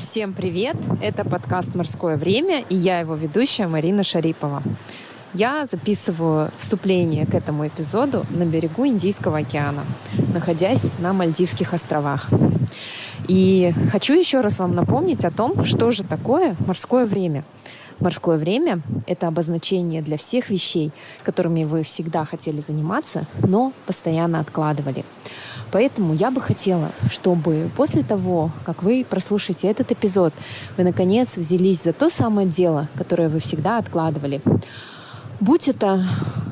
Всем привет! Это подкаст «Морское время» и я его ведущая Марина Шарипова. Я записываю вступление к этому эпизоду на берегу Индийского океана, находясь на Мальдивских островах. И хочу еще раз вам напомнить о том, что же такое морское время – Морское время — это обозначение для всех вещей, которыми вы всегда хотели заниматься, но постоянно откладывали. Поэтому я бы хотела, чтобы после того, как вы прослушаете этот эпизод, вы, наконец, взялись за то самое дело, которое вы всегда откладывали. Будь это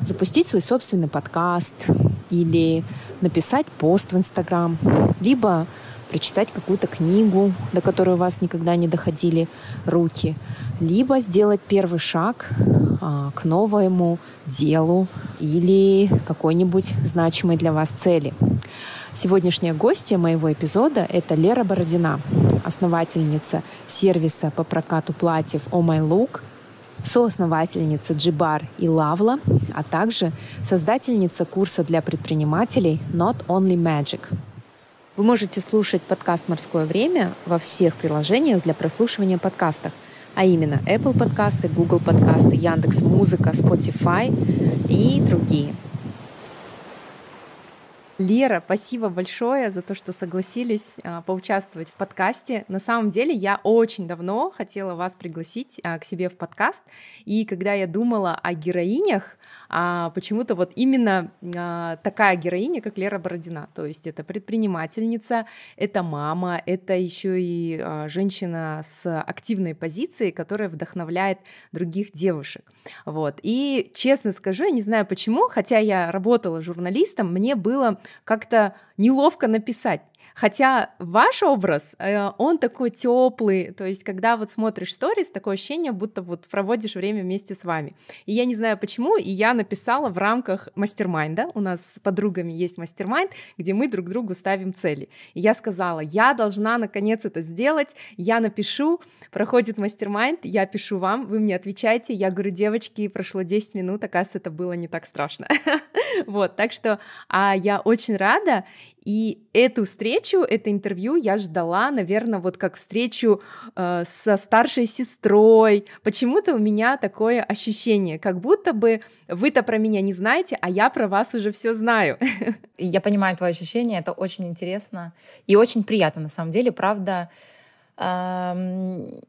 запустить свой собственный подкаст или написать пост в Инстаграм, либо прочитать какую-то книгу, до которой у вас никогда не доходили руки – либо сделать первый шаг а, к новому делу или какой-нибудь значимой для вас цели. Сегодняшняя гостья моего эпизода — это Лера Бородина, основательница сервиса по прокату платьев «Oh My Look», соосновательница Джибар и Лавла, а также создательница курса для предпринимателей Not Only Magic. Вы можете слушать подкаст «Морское время» во всех приложениях для прослушивания подкастов — а именно Apple подкасты, Google подкасты, Яндекс Музыка, Spotify и другие. Лера, спасибо большое за то, что согласились а, поучаствовать в подкасте. На самом деле, я очень давно хотела вас пригласить а, к себе в подкаст, и когда я думала о героинях, а, почему-то вот именно а, такая героиня, как Лера Бородина. То есть это предпринимательница, это мама, это еще и а, женщина с активной позицией, которая вдохновляет других девушек. Вот. И честно скажу, я не знаю почему, хотя я работала журналистом, мне было как-то неловко написать. Хотя ваш образ, э, он такой теплый, то есть когда вот смотришь сторис, такое ощущение, будто вот проводишь время вместе с вами. И я не знаю почему, и я написала в рамках мастер-майнда, у нас с подругами есть мастер-майнд, где мы друг другу ставим цели. И я сказала, я должна наконец это сделать, я напишу, проходит мастер-майнд, я пишу вам, вы мне отвечаете, я говорю, девочки, прошло 10 минут, оказывается, это было не так страшно. Вот, так что а я очень рада, и эту встречу, это интервью я ждала, наверное, вот как встречу э, со старшей сестрой. Почему-то у меня такое ощущение, как будто бы вы-то про меня не знаете, а я про вас уже все знаю. Я понимаю твое ощущение, это очень интересно и очень приятно на самом деле, правда. Эм...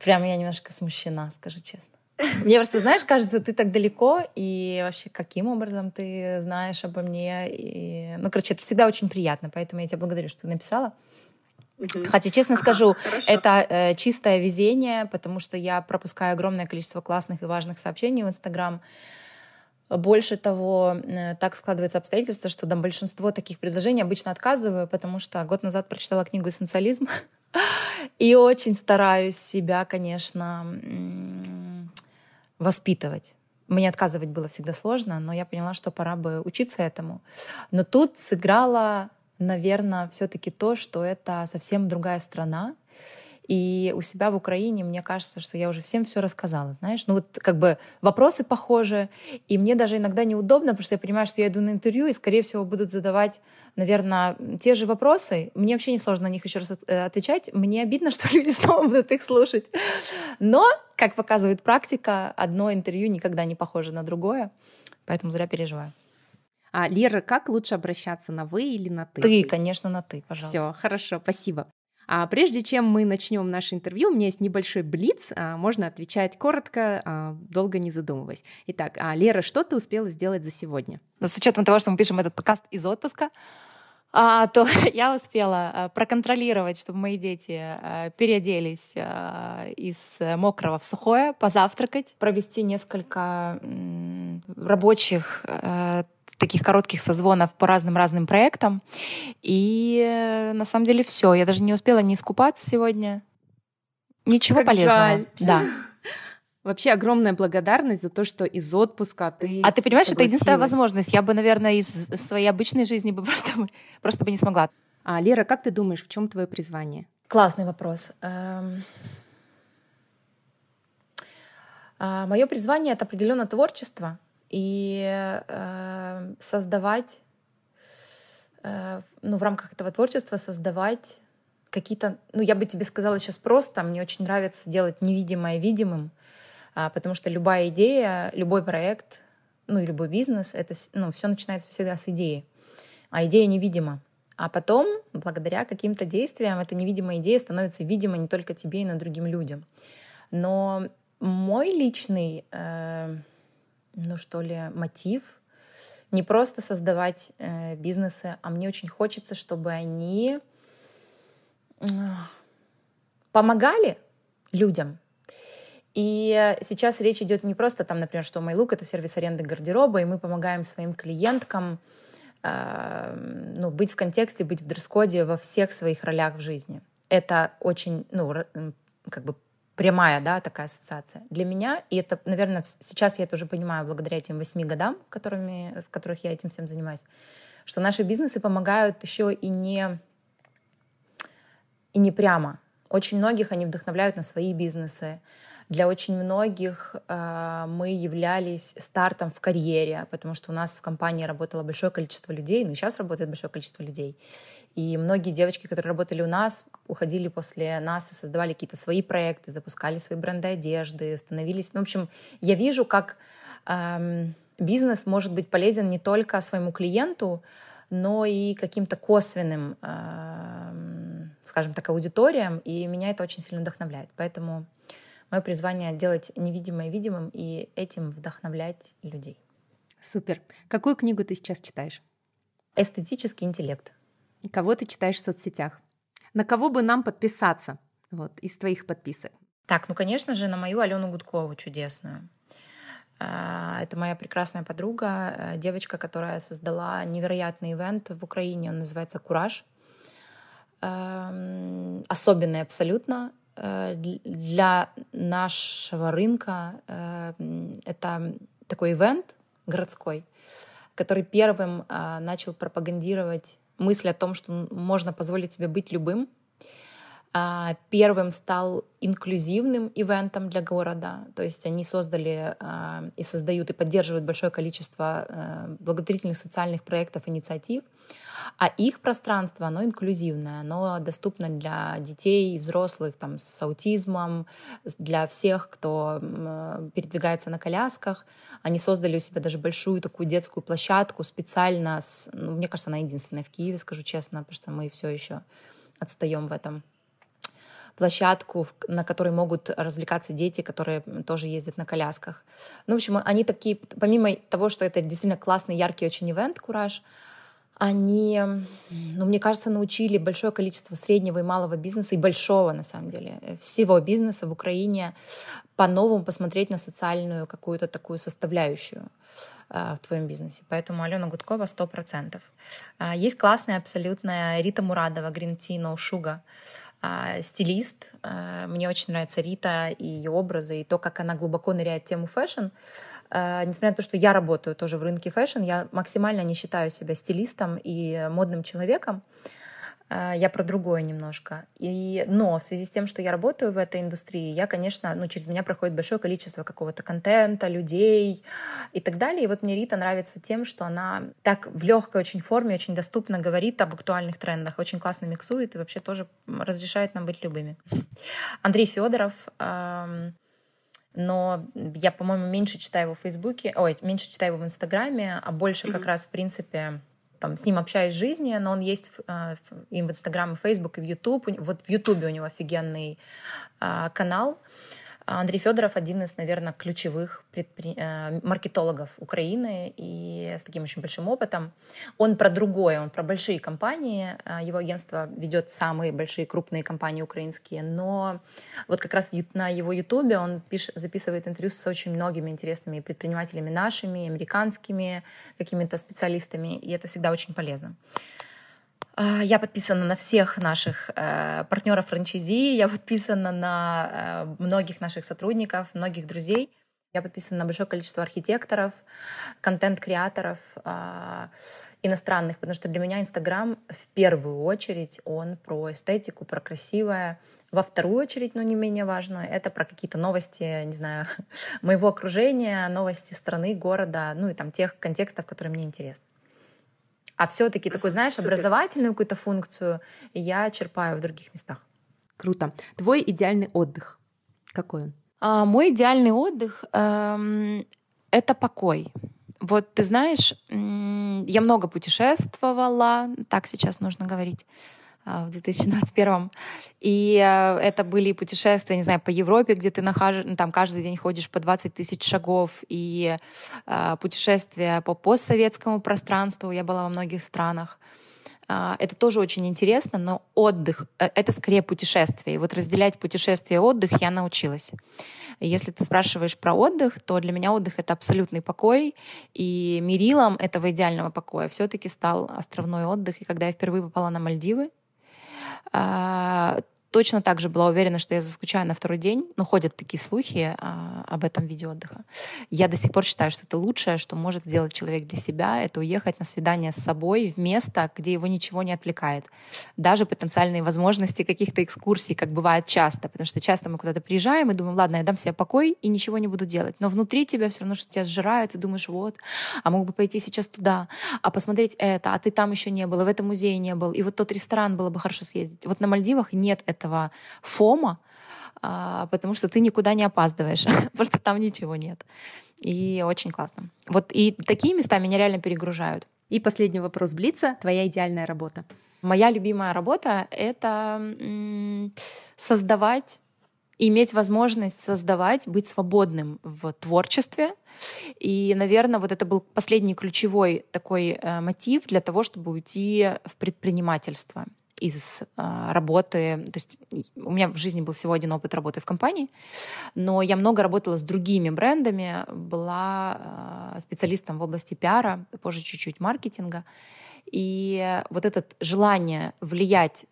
Прям я немножко смущена, скажу честно. Мне просто, знаешь, кажется, ты так далеко, и вообще каким образом ты знаешь обо мне. И... Ну, короче, это всегда очень приятно, поэтому я тебя благодарю, что ты написала. Угу. Хотя, честно скажу, хорошо. это э, чистое везение, потому что я пропускаю огромное количество классных и важных сообщений в Инстаграм. Больше того, э, так складывается обстоятельство, что там большинство таких предложений обычно отказываю, потому что год назад прочитала книгу «Эссенциализм» и очень стараюсь себя, конечно, воспитывать. Мне отказывать было всегда сложно, но я поняла, что пора бы учиться этому. Но тут сыграло, наверное, все-таки то, что это совсем другая страна, и у себя в Украине, мне кажется, что я уже всем все рассказала, знаешь. Ну вот как бы вопросы похожи, и мне даже иногда неудобно, потому что я понимаю, что я иду на интервью, и, скорее всего, будут задавать, наверное, те же вопросы. Мне вообще не сложно на них еще раз э, отвечать. Мне обидно, что люди снова будут их слушать. Но, как показывает практика, одно интервью никогда не похоже на другое, поэтому зря переживаю. А, Лера, как лучше обращаться на вы или на ты? Ты, конечно, на ты, пожалуйста. Все, хорошо, спасибо. А прежде чем мы начнем наше интервью, у меня есть небольшой блиц, а, можно отвечать коротко, а, долго не задумываясь. Итак, а, Лера, что ты успела сделать за сегодня? Но ну, с учетом того, что мы пишем этот подкаст из отпуска, а, то я успела а, проконтролировать, чтобы мои дети а, переоделись а, из мокрого в сухое, позавтракать, провести несколько рабочих таких коротких созвонов по разным-разным проектам. И э, на самом деле все. Я даже не успела не искупаться сегодня. Ничего как полезного. Жаль. Да. Вообще огромная благодарность за то, что из отпуска ты. А ты понимаешь, это единственная возможность. Я бы, наверное, из своей обычной жизни бы просто, просто бы не смогла. А, Лера, как ты думаешь, в чем твое призвание? Классный вопрос. Эм, а, Мое призвание это определенно творчество и э, создавать, э, ну, в рамках этого творчества создавать какие-то, ну, я бы тебе сказала сейчас просто, мне очень нравится делать невидимое видимым, э, потому что любая идея, любой проект, ну, и любой бизнес, это, ну, все начинается всегда с идеи, а идея невидима. А потом, благодаря каким-то действиям, эта невидимая идея становится видима не только тебе, но и другим людям. Но мой личный э, ну что ли, мотив не просто создавать э, бизнесы, а мне очень хочется, чтобы они э, помогали людям. И сейчас речь идет не просто там, например, что MyLook — это сервис аренды гардероба, и мы помогаем своим клиенткам э, ну, быть в контексте, быть в дресс-коде во всех своих ролях в жизни. Это очень ну, как бы прямая, да, такая ассоциация. Для меня, и это, наверное, сейчас я это уже понимаю благодаря этим восьми годам, которыми, в которых я этим всем занимаюсь, что наши бизнесы помогают еще и не, и не прямо. Очень многих они вдохновляют на свои бизнесы. Для очень многих э, мы являлись стартом в карьере, потому что у нас в компании работало большое количество людей, ну и сейчас работает большое количество людей. И многие девочки, которые работали у нас, уходили после нас и создавали какие-то свои проекты, запускали свои бренды одежды, становились... Ну, в общем, я вижу, как эм, бизнес может быть полезен не только своему клиенту, но и каким-то косвенным, эм, скажем так, аудиториям. И меня это очень сильно вдохновляет. Поэтому мое призвание — делать невидимое видимым и этим вдохновлять людей. Супер. Какую книгу ты сейчас читаешь? «Эстетический интеллект» кого ты читаешь в соцсетях, на кого бы нам подписаться вот, из твоих подписок. Так, ну, конечно же, на мою Алену Гудкову чудесную. А, это моя прекрасная подруга, э, девочка, которая создала невероятный ивент в Украине, он называется «Кураж». Эм, особенный абсолютно. Э, для нашего рынка э, это такой ивент городской, который первым начал пропагандировать мысль о том, что можно позволить себе быть любым, а, первым стал инклюзивным ивентом для города, то есть они создали а, и создают и поддерживают большое количество а, благотворительных социальных проектов, инициатив, а их пространство, оно инклюзивное, оно доступно для детей, взрослых там, с аутизмом, для всех, кто э, передвигается на колясках. Они создали у себя даже большую такую детскую площадку специально, с, ну, мне кажется, она единственная в Киеве, скажу честно, потому что мы все еще отстаем в этом площадку, на которой могут развлекаться дети, которые тоже ездят на колясках. Ну, в общем, они такие, помимо того, что это действительно классный, яркий очень ивент «Кураж», они, ну, мне кажется, научили большое количество среднего и малого бизнеса, и большого, на самом деле, э, всего бизнеса в Украине по-новому посмотреть на социальную какую-то такую составляющую э, в твоем бизнесе. Поэтому Алена Гудкова 100%. А, есть классная абсолютная Рита Мурадова, Green Tea No Sugar. А, стилист. А, мне очень нравится Рита и ее образы, и то, как она глубоко ныряет тему фэшн. А, несмотря на то, что я работаю тоже в рынке фэшн, я максимально не считаю себя стилистом и модным человеком. А, я про другое немножко. И, но в связи с тем, что я работаю в этой индустрии, я, конечно, ну, через меня проходит большое количество какого-то контента, людей и так далее. И вот мне Рита нравится тем, что она так в легкой очень форме, очень доступно говорит об актуальных трендах, очень классно миксует и вообще тоже разрешает нам быть любыми. Андрей Федоров, но я, по-моему, меньше читаю его в Фейсбуке, ой, меньше читаю его в Инстаграме, а больше mm-hmm. как раз, в принципе, там, с ним общаюсь в жизни, но он есть э, и в Инстаграм, и в Фейсбук, и в Ютуб. Вот в Ютубе у него офигенный э, канал. Андрей Федоров один из, наверное, ключевых предпри... Э, маркетологов Украины и с таким очень большим опытом. Он про другое, он про большие компании. Э, его агентство ведет самые большие крупные компании украинские. Но вот как раз на его ютубе он пишет, записывает интервью с очень многими интересными предпринимателями нашими, американскими, какими-то специалистами. И это всегда очень полезно. А, я подписана на всех наших э, партнеров франчайзи, я подписана на э, многих наших сотрудников, многих друзей. Я подписана на большое количество архитекторов, контент-креаторов а, иностранных, потому что для меня Инстаграм в первую очередь он про эстетику, про красивое. Во вторую очередь, но не менее важно, это про какие-то новости, не знаю, моего окружения, новости страны, города, ну и там тех контекстов, которые мне интересны. А все-таки такой, знаешь, Супер. образовательную какую-то функцию я черпаю в других местах. Круто. Твой идеальный отдых. Какой он? А, мой идеальный отдых эм, это покой. Вот ты знаешь, я много путешествовала, так сейчас нужно говорить. А, в 2021. И а, это были путешествия, не знаю, по Европе, где ты нахаж... Ну, там каждый день ходишь по 20 тысяч шагов, и а, путешествия по постсоветскому пространству, я была во многих странах. Это тоже очень интересно, но отдых э, — это скорее путешествие. И вот разделять путешествие и отдых я научилась. Если ты спрашиваешь про отдых, то для меня отдых — это абсолютный покой, и мерилом этого идеального покоя все таки стал островной отдых. И когда я впервые попала на Мальдивы, uh, точно так же была уверена, что я заскучаю на второй день, но ходят такие слухи а, об этом виде отдыха. Я до сих пор считаю, что это лучшее, что может сделать человек для себя, это уехать на свидание с собой в место, где его ничего не отвлекает. Даже потенциальные возможности каких-то экскурсий, как бывает часто, потому что часто мы куда-то приезжаем и думаем, ладно, я дам себе покой и ничего не буду делать. Но внутри тебя все равно что тебя сжирает, и думаешь, вот, а мог бы пойти сейчас туда, а посмотреть это, а ты там еще не был, и в этом музее не был, и вот тот ресторан было бы хорошо съездить. Вот на Мальдивах нет этого этого фома, а, потому что ты никуда не опаздываешь, просто там ничего нет. И очень классно. Вот и такие места меня реально перегружают. И последний вопрос Блица. Твоя идеальная работа? Моя любимая работа — это создавать иметь возможность создавать, быть свободным в творчестве. И, наверное, вот это был последний ключевой такой э, мотив для того, чтобы уйти в предпринимательство из а, работы, то есть у меня в жизни был всего один опыт работы в компании, но я много работала с другими брендами, была а, специалистом в области пиара, позже чуть-чуть маркетинга, и вот это желание влиять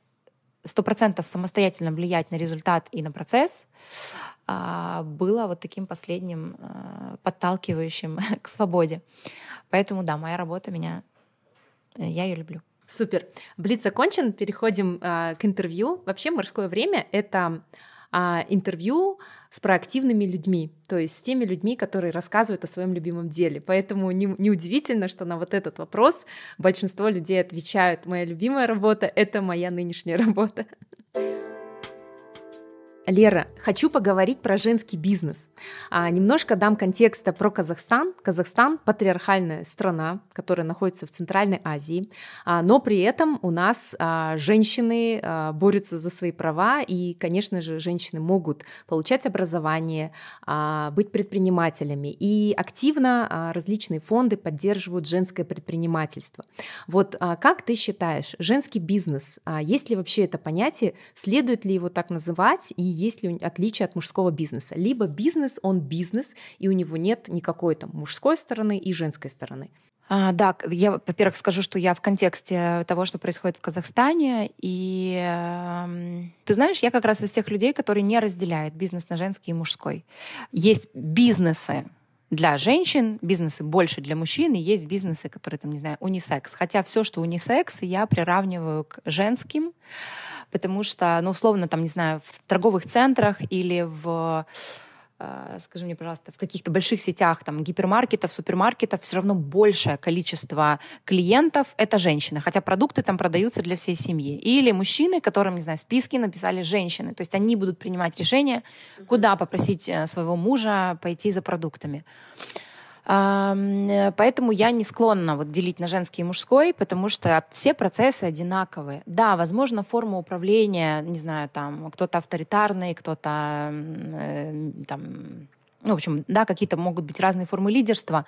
сто процентов самостоятельно влиять на результат и на процесс а, было вот таким последним подталкивающим к свободе. Поэтому да, моя работа меня, я ее люблю. Супер. Блиц окончен. Переходим э, к интервью. Вообще морское время это а интервью с проактивными людьми, то есть с теми людьми, которые рассказывают о своем любимом деле. Поэтому неудивительно, не что на вот этот вопрос большинство людей отвечают «Моя любимая работа — это моя нынешняя работа». Лера, хочу поговорить про женский бизнес. А, немножко дам контекста про Казахстан. Казахстан – патриархальная страна, которая находится в Центральной Азии, а, но при этом у нас а, женщины а, борются за свои права, и, конечно же, женщины могут получать образование, а, быть предпринимателями, и активно а, различные фонды поддерживают женское предпринимательство. Вот а, как ты считаешь, женский бизнес, а, есть ли вообще это понятие, следует ли его так называть, и есть ли отличие от мужского бизнеса. Либо бизнес, он бизнес, и у него нет никакой там мужской стороны и женской стороны. А, да, я, во-первых, скажу, что я в контексте того, что происходит в Казахстане, и э, ты знаешь, я как раз из тех людей, которые не разделяют бизнес на женский и мужской. Есть бизнесы, для женщин, бизнесы больше для мужчин, и есть бизнесы, которые, там, не знаю, унисекс. Хотя все, что унисекс, я приравниваю к женским потому что, ну, условно, там, не знаю, в торговых центрах или в э, скажи мне, пожалуйста, в каких-то больших сетях, там, гипермаркетов, супермаркетов, все равно большее количество клиентов — это женщины, хотя продукты там продаются для всей семьи. Или мужчины, которым, не знаю, списки написали женщины. То есть они будут принимать решение, куда попросить э, своего мужа пойти за продуктами. Поэтому я не склонна вот делить на женский и мужской, потому что все процессы одинаковые. Да, возможно, форма управления, не знаю, там кто-то авторитарный, кто-то э, там, ну, в общем, да, какие-то могут быть разные формы лидерства.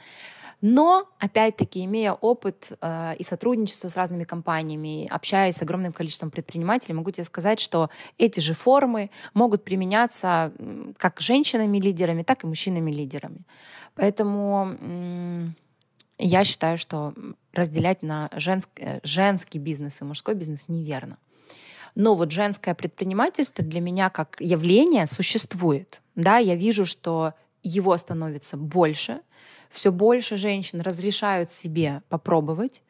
Но, опять-таки, имея опыт э, и сотрудничество с разными компаниями, общаясь с огромным количеством предпринимателей, могу тебе сказать, что эти же формы могут применяться как женщинами-лидерами, так и мужчинами-лидерами. Поэтому я считаю, что разделять на женский, э, женский бизнес и мужской бизнес неверно. Но вот женское предпринимательство для меня как явление существует. Да, я вижу, что его становится больше, все больше женщин разрешают себе попробовать,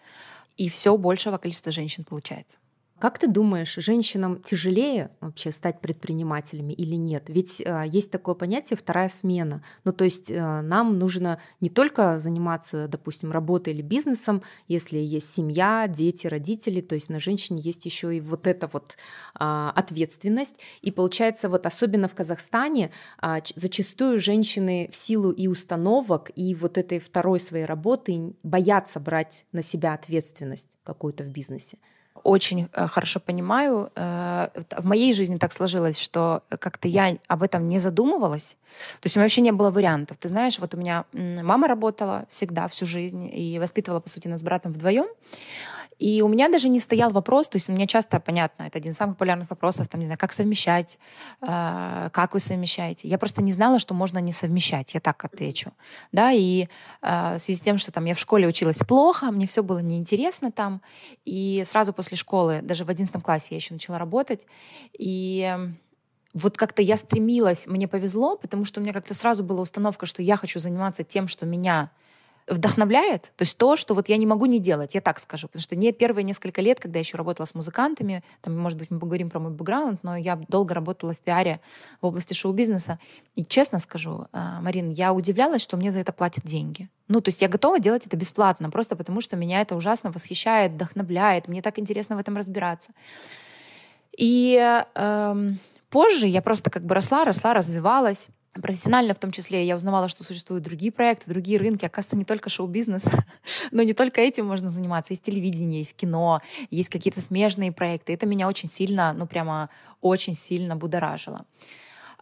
и все большего количества женщин получается. Как ты думаешь, женщинам тяжелее вообще стать предпринимателями или нет? Ведь э, есть такое понятие вторая смена. Ну, то есть э, нам нужно не только заниматься, допустим, работой или бизнесом, если есть семья, дети, родители, то есть на женщине есть еще и вот эта вот а, ответственность. И получается, вот особенно в Казахстане а, зачастую женщины в силу и установок, и вот этой второй своей работы боятся брать на себя ответственность какую-то в бизнесе очень э, хорошо понимаю. Э, в моей жизни так сложилось, что как-то я об этом не задумывалась. То есть у меня вообще не было вариантов. Ты знаешь, вот у меня мама работала всегда, всю жизнь, и воспитывала, по сути, нас с братом вдвоем. И у меня даже не стоял вопрос, то есть у меня часто, понятно, это один из самых популярных вопросов, там, не знаю, как совмещать, э, как вы совмещаете. Я просто не знала, что можно не совмещать, я так отвечу. Да, и э, в связи с тем, что там я в школе училась плохо, мне все было неинтересно там, и сразу после школы, даже в одиннадцатом классе я еще начала работать, и вот как-то я стремилась, мне повезло, потому что у меня как-то сразу была установка, что я хочу заниматься тем, что меня вдохновляет, то есть то, что вот я не могу не делать, я так скажу, потому что не первые несколько лет, когда я еще работала с музыкантами, там, может быть, мы поговорим про мой бэкграунд, но я долго работала в пиаре в области шоу-бизнеса, и честно скажу, э, Марин, я удивлялась, что мне за это платят деньги. Ну, то есть я готова делать это бесплатно, просто потому что меня это ужасно восхищает, вдохновляет, мне так интересно в этом разбираться. И эм, позже я просто как бы росла, росла, развивалась профессионально в том числе я узнавала, что существуют другие проекты, другие рынки. Оказывается, не только шоу-бизнес, но не только этим можно заниматься. Есть телевидение, есть кино, есть какие-то смежные проекты. Это меня очень сильно, ну прямо очень сильно будоражило.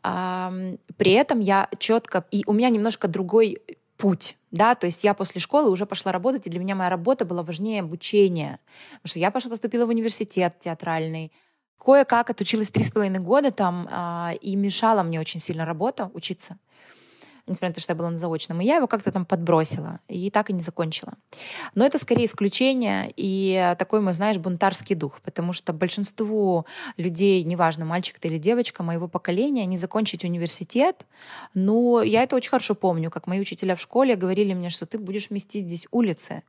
При этом я четко... И у меня немножко другой путь, да, то есть я после школы уже пошла работать, и для меня моя работа была важнее обучения, потому что я пошла, поступила в университет театральный, Кое-как отучилась три с половиной года там, а, и мешала мне очень сильно работа учиться несмотря на то, что я была на заочном, и я его как-то там подбросила, и так и не закончила. Но это скорее исключение, и такой мой, знаешь, бунтарский дух, потому что большинству людей, неважно, мальчик ты или девочка, моего поколения, не закончить университет, но я это очень хорошо помню, как мои учителя в школе говорили мне, что ты будешь мести здесь улицы,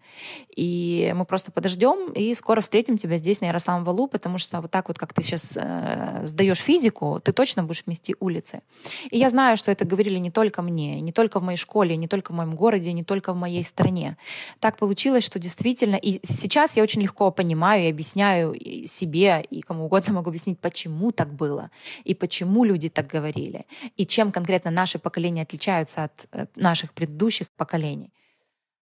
и мы просто подождем, и скоро встретим тебя здесь, на Ярославом валу, потому что вот так вот, как ты сейчас э, сдаешь физику, ты точно будешь мести улицы. И я знаю, что это говорили не только мне, мне, не только в моей школе, не только в моем городе, не только в моей стране. Так получилось, что действительно, и сейчас я очень легко понимаю и объясняю себе, и кому угодно могу объяснить, почему так было, и почему люди так говорили, и чем конкретно наши поколения отличаются от э, наших предыдущих поколений.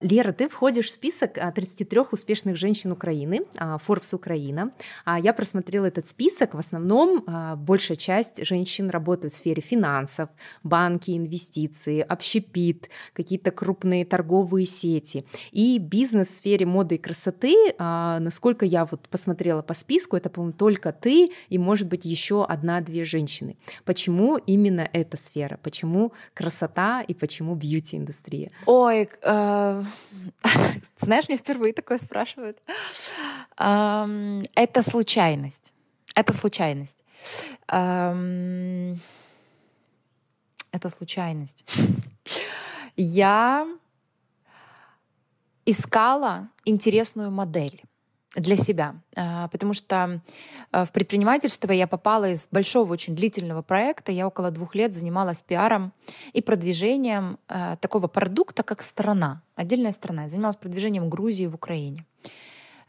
Лера, ты входишь в список 33 а, успешных женщин Украины, а, Forbes Украина. А, я просмотрела этот список. В основном большая часть женщин работают в сфере финансов, банки, инвестиции, общепит, какие-то крупные торговые сети. И бизнес в сфере моды и красоты, насколько я вот посмотрела по списку, это, по-моему, только ты и, может быть, еще одна-две женщины. Почему именно эта сфера? Почему красота и почему бьюти-индустрия? Ой, э знаешь, мне впервые такое спрашивают. Это случайность. Это случайность. Это случайность. Я искала интересную модель для себя, а, потому что а, в предпринимательство я попала из большого, очень длительного проекта. Я около двух лет занималась пиаром и продвижением а, такого продукта, как страна, отдельная страна. Я занималась продвижением Грузии в Украине.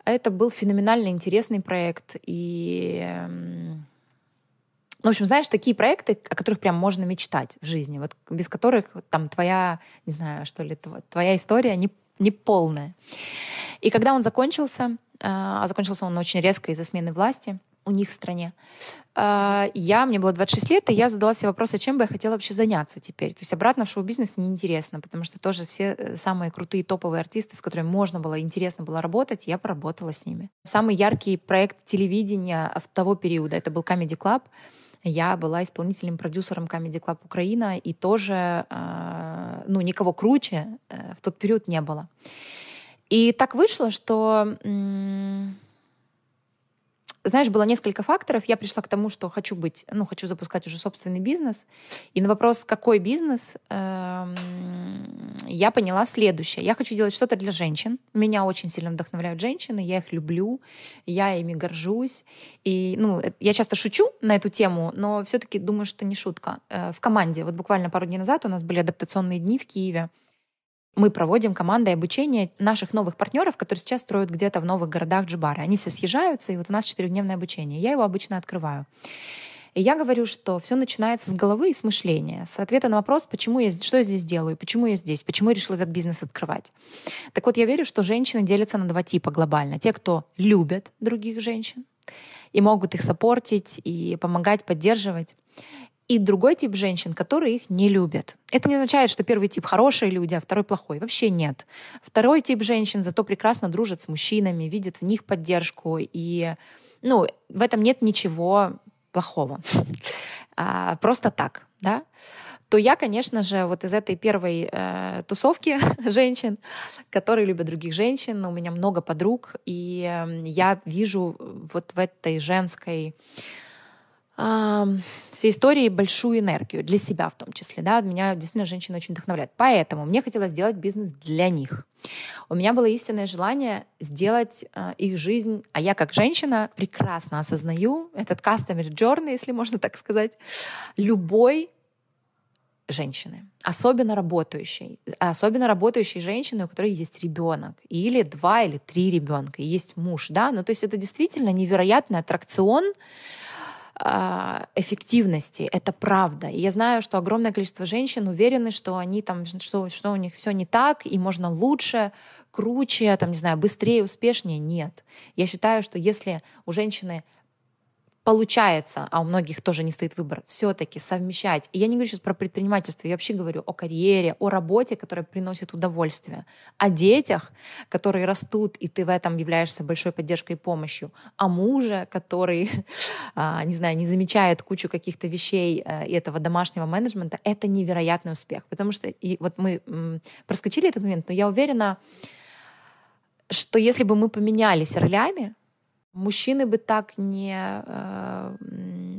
Это был феноменально интересный проект. И, в общем, знаешь, такие проекты, о которых прям можно мечтать в жизни, вот без которых вот, там твоя, не знаю, что ли, твоя история не неполное. И когда он закончился, э, а закончился он очень резко из-за смены власти у них в стране, э, я, мне было 26 лет, и я задала себе вопрос, а чем бы я хотела вообще заняться теперь. То есть обратно в шоу-бизнес неинтересно, потому что тоже все э, самые крутые топовые артисты, с которыми можно было, интересно было работать, я поработала с ними. Самый яркий проект телевидения в того периода, это был Comedy Club, я была исполнительным продюсером Comedy Club Украина, и тоже, а, ну, никого круче э, в тот период не было. И так вышло, что м- знаешь, было несколько факторов. Я пришла к тому, что хочу быть, ну, хочу запускать уже собственный бизнес. И на вопрос, какой бизнес, эм, я поняла следующее. Я хочу делать что-то для женщин. Меня очень сильно вдохновляют женщины, я их люблю, я ими горжусь. И, ну, э, я часто шучу на эту тему, но все-таки думаю, что не шутка. Э, в команде, вот буквально пару дней назад у нас были адаптационные дни в Киеве мы проводим командой обучение наших новых партнеров, которые сейчас строят где-то в новых городах Джибары. Они все съезжаются, и вот у нас четырехдневное обучение. Я его обычно открываю. И я говорю, что все начинается с головы и с мышления, с ответа на вопрос, почему я, что я здесь делаю, почему я здесь, почему я решила этот бизнес открывать. Так вот, я верю, что женщины делятся на два типа глобально. Те, кто любят других женщин и могут их сопортить и помогать, поддерживать и другой тип женщин, которые их не любят. Это не означает, что первый тип хорошие люди, а второй плохой. Вообще нет. Второй тип женщин зато прекрасно дружит с мужчинами, видит в них поддержку, и ну, в этом нет ничего плохого. А, просто так, да? То я, конечно же, вот из этой первой э, тусовки женщин, которые любят других женщин, у меня много подруг, и эм, я вижу вот в этой женской э, истории большую энергию для себя в том числе. Да? Меня действительно женщины очень вдохновляют. Поэтому мне хотелось сделать бизнес для них. У меня было истинное желание сделать э, их жизнь, а я как женщина прекрасно осознаю этот customer journey, если можно так сказать, любой женщины, особенно работающей, особенно работающей женщины, у которой есть ребенок, или два или три ребенка, есть муж, да, ну то есть это действительно невероятный аттракцион, а, эффективности. Это правда. И я знаю, что огромное количество женщин уверены, что они там, что, что у них все не так, и можно лучше, круче, там, не знаю, быстрее, успешнее. Нет. Я считаю, что если у женщины получается, а у многих тоже не стоит выбор, все-таки совмещать. И я не говорю сейчас про предпринимательство, я вообще говорю о карьере, о работе, которая приносит удовольствие, о детях, которые растут, и ты в этом являешься большой поддержкой и помощью, о муже, который, а, не знаю, не замечает кучу каких-то вещей э, и этого домашнего менеджмента, это невероятный успех. Потому что, и вот мы проскочили этот момент, но я уверена, что если бы мы поменялись ролями, мужчины бы так не... Э,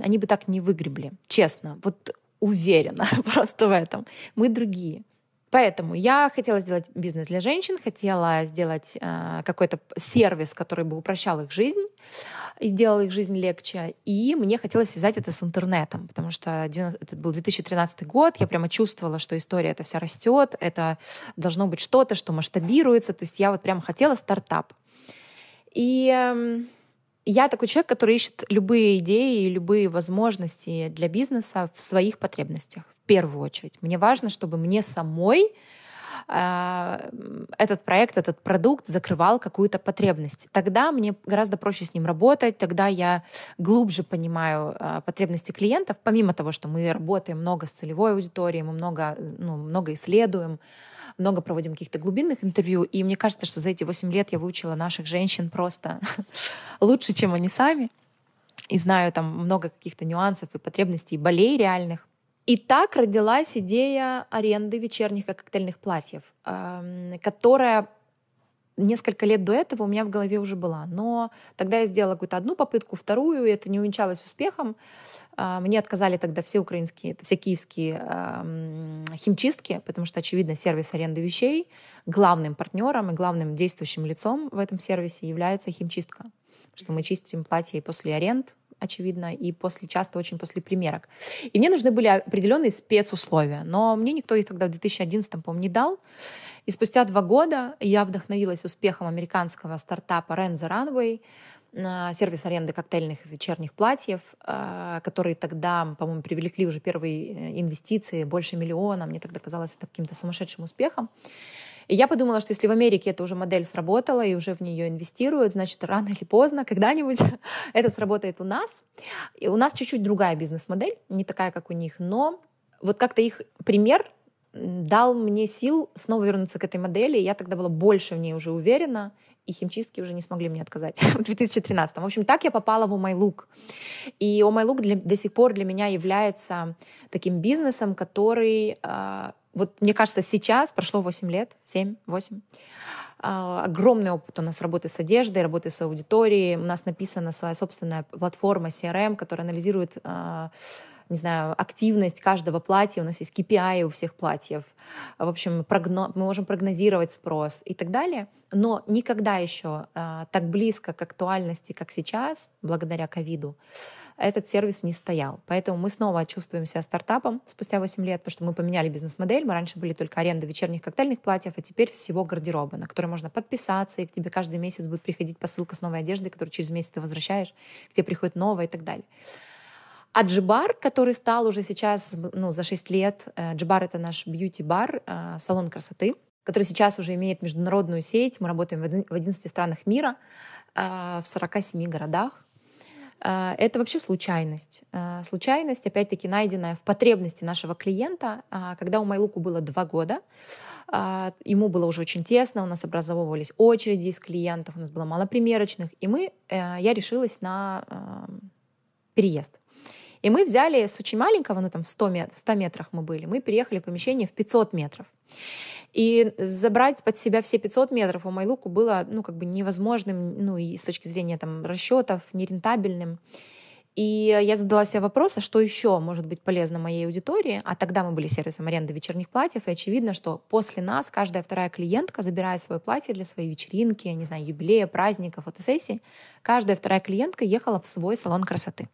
они бы так не выгребли. Честно, вот уверена просто в этом. Мы другие. Поэтому я хотела сделать бизнес для женщин, хотела сделать э, какой-то сервис, который бы упрощал их жизнь и делал их жизнь легче. И мне хотелось связать это с интернетом, потому что 90, это был 2013 год, я прямо чувствовала, что история эта вся растет, это должно быть что-то, что масштабируется. То есть я вот прямо хотела стартап. И эм, я такой человек, который ищет любые идеи и любые возможности для бизнеса в своих потребностях, в первую очередь. Мне важно, чтобы мне самой а, этот проект, этот продукт закрывал какую-то потребность. Тогда мне гораздо проще с ним работать, тогда я глубже понимаю а, потребности клиентов, помимо того, что мы работаем много с целевой аудиторией, мы много, ну, много исследуем, много проводим каких-то глубинных интервью, и мне кажется, что за эти 8 лет я выучила наших женщин просто лучше, чем они сами. И знаю там много каких-то нюансов и потребностей, и болей реальных. И так родилась идея аренды вечерних и коктейльных платьев, эм, которая несколько лет до этого у меня в голове уже была. Но тогда я сделала какую-то одну попытку, вторую, и это не увенчалось успехом. А, мне отказали тогда все украинские, все киевские химчистки, потому что, очевидно, сервис аренды вещей главным партнером и главным действующим лицом в этом сервисе является химчистка. Что мы чистим платье после аренд, очевидно, и после часто очень после примерок. И мне нужны были определенные спецусловия, но мне никто их тогда в 2011, по-моему, не дал. И спустя два года я вдохновилась успехом американского стартапа Renza Runway, а, сервис аренды коктейльных и вечерних платьев, а, которые тогда, по-моему, привлекли уже первые э, инвестиции, больше миллиона. Мне тогда казалось это каким-то сумасшедшим успехом. И я подумала, что если в Америке эта уже модель сработала и уже в нее инвестируют, значит, рано или поздно, когда-нибудь это сработает у нас. И у нас чуть-чуть другая бизнес-модель, не такая, как у них, но вот как-то их пример дал мне сил снова вернуться к этой модели. и Я тогда была больше в ней уже уверена, и химчистки уже не смогли мне отказать в 2013. В общем, так я попала в Oh My Look. И Oh My Look для, до сих пор для меня является таким бизнесом, который э, вот мне кажется, сейчас прошло 8 лет, 7, 8. А, огромный опыт у нас работы с одеждой, работы с аудиторией. У нас написана своя собственная платформа CRM, которая анализирует а, не знаю, активность каждого платья, у нас есть KPI а у всех платьев, в общем, прогно... мы можем прогнозировать спрос и так далее, но никогда еще э, так близко к актуальности, как сейчас, благодаря ковиду, этот сервис не стоял. Поэтому мы снова чувствуем себя стартапом спустя 8 лет, потому что мы поменяли бизнес-модель. Мы раньше были только аренда вечерних коктейльных платьев, а теперь всего гардероба, на который можно подписаться, и к тебе каждый месяц будет приходить посылка с новой одеждой, которую через месяц ты возвращаешь, к тебе приходит новая и так далее. А Джибар, который стал уже сейчас, ну, за 6 лет, э, Джибар — это наш бьюти-бар, э, салон красоты, который сейчас уже имеет международную сеть. Мы работаем в 11 странах мира, э, в 47 городах. Это вообще случайность. Случайность, опять-таки, найденная в потребности нашего клиента. Когда у Майлуку было два года, ему было уже очень тесно, у нас образовывались очереди из клиентов, у нас было мало примерочных, и мы, я решилась на переезд. И мы взяли с очень маленького, ну там в 100, мет, в 100 метрах мы были, мы переехали в помещение в 500 метров. И забрать под себя все 500 метров у Майлуку было, ну, как бы невозможным, ну, и с точки зрения там расчетов, нерентабельным. И я задала себе вопрос, а что еще может быть полезно моей аудитории? А тогда мы были сервисом аренды вечерних платьев, и очевидно, что после нас каждая вторая клиентка, забирая свое платье для своей вечеринки, не знаю, юбилея, праздника, фотосессии, каждая вторая клиентка ехала в свой салон красоты.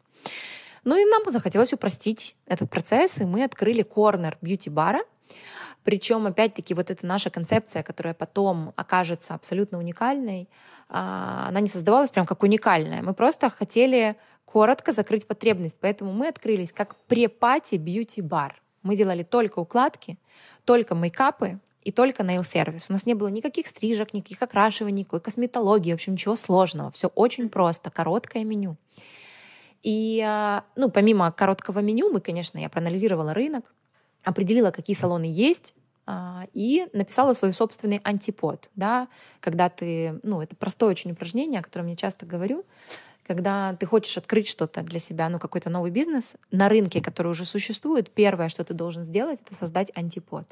Ну и нам захотелось упростить этот процесс, и мы открыли корнер бьюти-бара, причем, опять-таки, вот эта наша концепция, которая потом окажется абсолютно уникальной, а, она не создавалась прям как уникальная. Мы просто хотели коротко закрыть потребность, поэтому мы открылись как препати бьюти-бар. Мы делали только укладки, только мейкапы и только нейл-сервис. У нас не было никаких стрижек, никаких окрашиваний, никакой косметологии, в общем, ничего сложного. Все очень просто, короткое меню. И, а, ну, помимо короткого меню, мы, конечно, я проанализировала рынок, определила, какие салоны есть, а, и написала свой собственный антипод, да, когда ты, ну, это простое очень упражнение, о котором я часто говорю, когда ты хочешь открыть что-то для себя, ну, какой-то новый бизнес на рынке, который уже существует, первое, что ты должен сделать, это создать антипод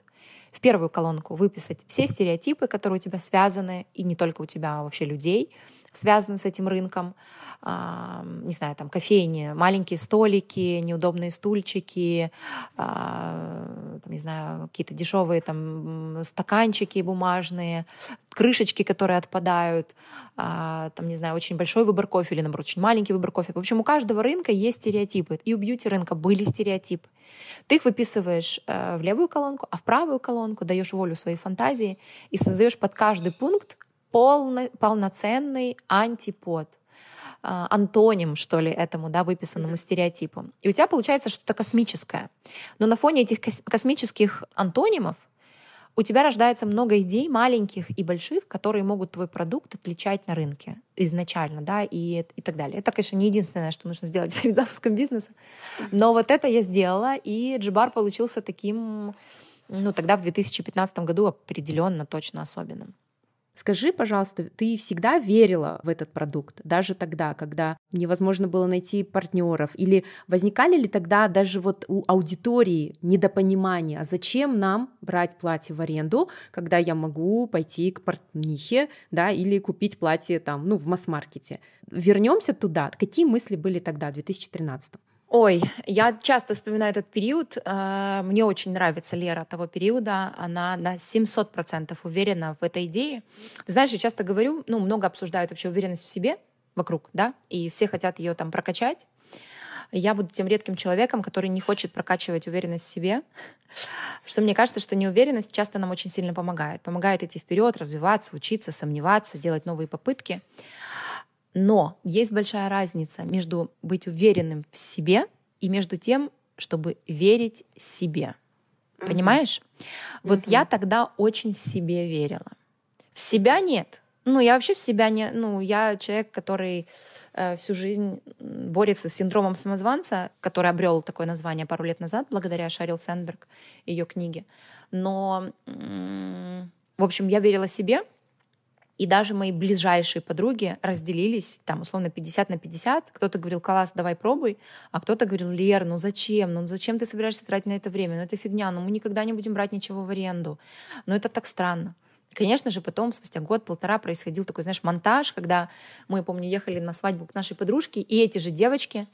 в первую колонку выписать все стереотипы, которые у тебя связаны, и не только у тебя, а вообще людей, связаны с этим рынком. А, не знаю, там кофейни, маленькие столики, неудобные стульчики, а, не знаю, какие-то дешевые там стаканчики бумажные, крышечки, которые отпадают, а, там, не знаю, очень большой выбор кофе или, наоборот, очень маленький выбор кофе. В общем, у каждого рынка есть стереотипы. И у бьюти-рынка были стереотипы. Ты их выписываешь э, в левую колонку, а в правую колонку даешь волю своей фантазии и создаешь под каждый пункт полно, полноценный антипод э, антоним, что ли, этому, да, выписанному mm-hmm. стереотипу. И у тебя получается что-то космическое. Но на фоне этих космических антонимов у тебя рождается много идей, маленьких и больших, которые могут твой продукт отличать на рынке изначально, да, и, и так далее. Это, конечно, не единственное, что нужно сделать перед запуском бизнеса, но вот это я сделала, и Джибар получился таким, ну, тогда в 2015 году определенно точно особенным. Скажи, пожалуйста, ты всегда верила в этот продукт, даже тогда, когда невозможно было найти партнеров, или возникали ли тогда даже вот у аудитории недопонимание, а зачем нам брать платье в аренду, когда я могу пойти к портнихе, да, или купить платье там, ну, в масс-маркете. Вернемся туда. Какие мысли были тогда, в 2013? Ой, я часто вспоминаю этот период. Э, мне очень нравится Лера того периода. Она на 700% уверена в этой идее. Знаешь, я часто говорю, ну, много обсуждают вообще уверенность в себе вокруг, да, и все хотят ее там прокачать. Я буду тем редким человеком, который не хочет прокачивать уверенность в себе, что мне кажется, что неуверенность часто нам очень сильно помогает. Помогает идти вперед, развиваться, учиться, сомневаться, делать новые попытки. Но есть большая разница между быть уверенным в себе и между тем, чтобы верить себе. mm Понимаешь? Вот mm я тогда очень себе верила. В себя нет. Ну, я вообще в себя не... Ну, я человек, который э, всю жизнь борется с синдромом самозванца, который обрел такое название пару лет назад благодаря Шарил Сэндберг, ее книге. Но, м в общем, я верила себе, и даже мои ближайшие подруги разделились, там, условно, 50 на 50. Кто-то говорил, класс, давай пробуй, а кто-то говорил, Лер, ну зачем? Ну зачем ты собираешься тратить на это время? Ну это фигня, ну мы никогда не будем брать ничего в аренду. Но это так странно. Конечно же, потом, спустя год-полтора, происходил такой, знаешь, монтаж, когда мы, помню, ехали на свадьбу к нашей подружке, и эти же девочки,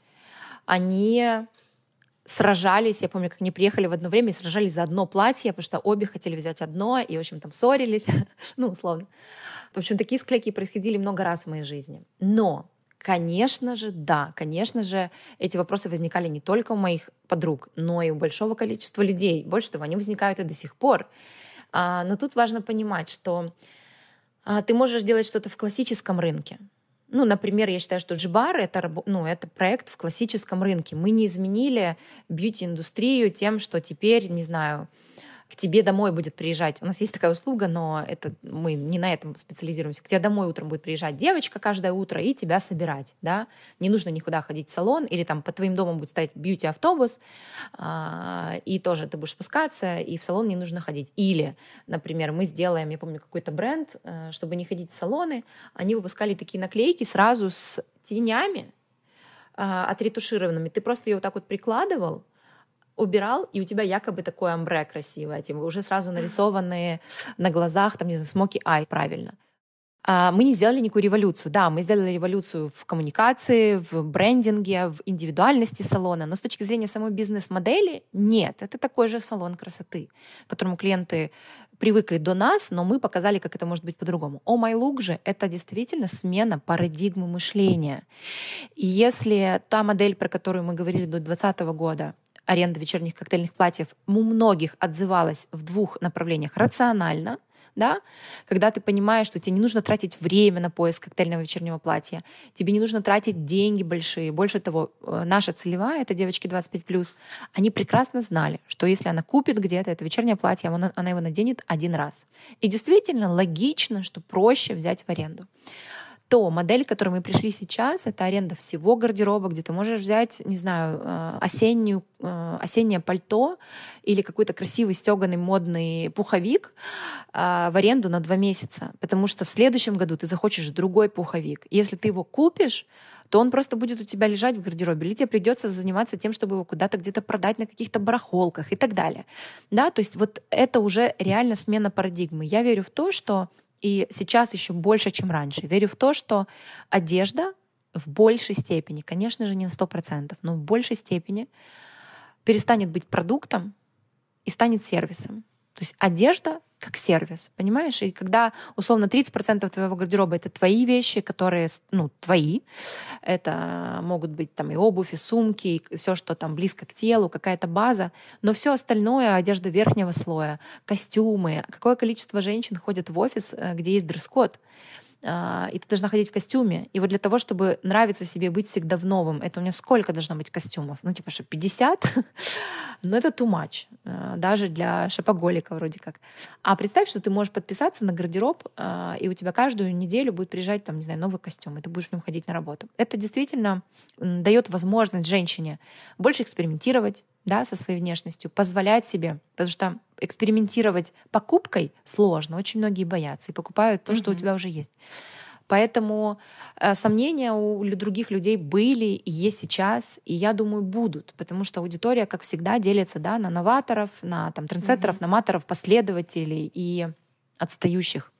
они сражались, я помню, как они приехали в одно время и сражались за одно платье, потому что обе хотели взять одно, и, в общем, там ссорились, ну, условно. В общем, такие склейки происходили много раз в моей жизни. Но Конечно же, да, конечно же, эти вопросы возникали не только у моих подруг, но и у большого количества людей. Больше того, они возникают и до сих пор. А, но тут важно понимать, что а, ты можешь делать что-то в классическом рынке, ну, например, я считаю, что Джибар это, ну, это проект в классическом рынке. Мы не изменили бьюти-индустрию тем, что теперь, не знаю, к тебе домой будет приезжать. У нас есть такая услуга, но это мы не на этом специализируемся. К тебе домой утром будет приезжать девочка каждое утро и тебя собирать, да. Не нужно никуда ходить в салон или там по твоим домом будет стоять бьюти-автобус, а, и тоже ты будешь спускаться, и в салон не нужно ходить. Или, например, мы сделаем, я помню, какой-то бренд, э, чтобы не ходить в салоны, они выпускали такие наклейки сразу с тенями, а, отретушированными. Ты просто ее вот так вот прикладывал, убирал, и у тебя якобы такое амбре красивое, типа уже сразу нарисованные на глазах, там, не знаю, смоки ай, правильно. А мы не сделали никакую революцию. Да, мы сделали революцию в коммуникации, в брендинге, в индивидуальности салона, но с точки зрения самой бизнес-модели нет. Это такой же салон красоты, к которому клиенты привыкли до нас, но мы показали, как это может быть по-другому. О, oh My же — это действительно смена парадигмы мышления. И если та модель, про которую мы говорили до 2020 года, аренда вечерних коктейльных платьев у многих отзывалась в двух направлениях. Рационально, да, когда ты понимаешь, что тебе не нужно тратить время на поиск коктейльного вечернего платья, тебе не нужно тратить деньги большие. Больше того, э, наша целевая, это девочки 25+, они прекрасно знали, что если она купит где-то это вечернее платье, она, она его наденет один раз. И действительно логично, что проще взять в аренду то модель, к которой мы пришли сейчас, это аренда всего гардероба, где ты можешь взять, не знаю, э, осеннюю, э, осеннее пальто или какой-то красивый стеганый модный пуховик э, в аренду на два месяца, потому что в следующем году ты захочешь другой пуховик. Если ты его купишь, то он просто будет у тебя лежать в гардеробе, или тебе придется заниматься тем, чтобы его куда-то где-то продать на каких-то барахолках и так далее. Да, то есть вот это уже реально смена парадигмы. Я верю в то, что и сейчас еще больше, чем раньше. Верю в то, что одежда в большей степени, конечно же, не на 100%, но в большей степени перестанет быть продуктом и станет сервисом. То есть одежда как сервис, понимаешь? И когда, условно, 30% твоего гардероба — это твои вещи, которые, ну, твои, это могут быть там и обувь, и сумки, и все, что там близко к телу, какая-то база, но все остальное — одежда верхнего слоя, костюмы, какое количество женщин ходят в офис, э, где есть дресс-код. А, и ты должна ходить в костюме. И вот для того, чтобы нравиться себе, быть всегда в новом, это у меня сколько должно быть костюмов? Ну, типа, что, 50? Но это too much, а, даже для шапоголика вроде как. А представь, что ты можешь подписаться на гардероб, а, и у тебя каждую неделю будет приезжать, там, не знаю, новый костюм, и ты будешь в нем ходить на работу. Это действительно дает возможность женщине больше экспериментировать, да, со своей внешностью, позволять себе, потому что экспериментировать покупкой сложно, очень многие боятся и покупают то, mm что у тебя уже есть. Поэтому э, сомнения у других людей были и есть сейчас, и я думаю, будут, потому что аудитория, как всегда, делится да, на новаторов, на там, трендсеттеров, mm на маторов, последователей и отстающих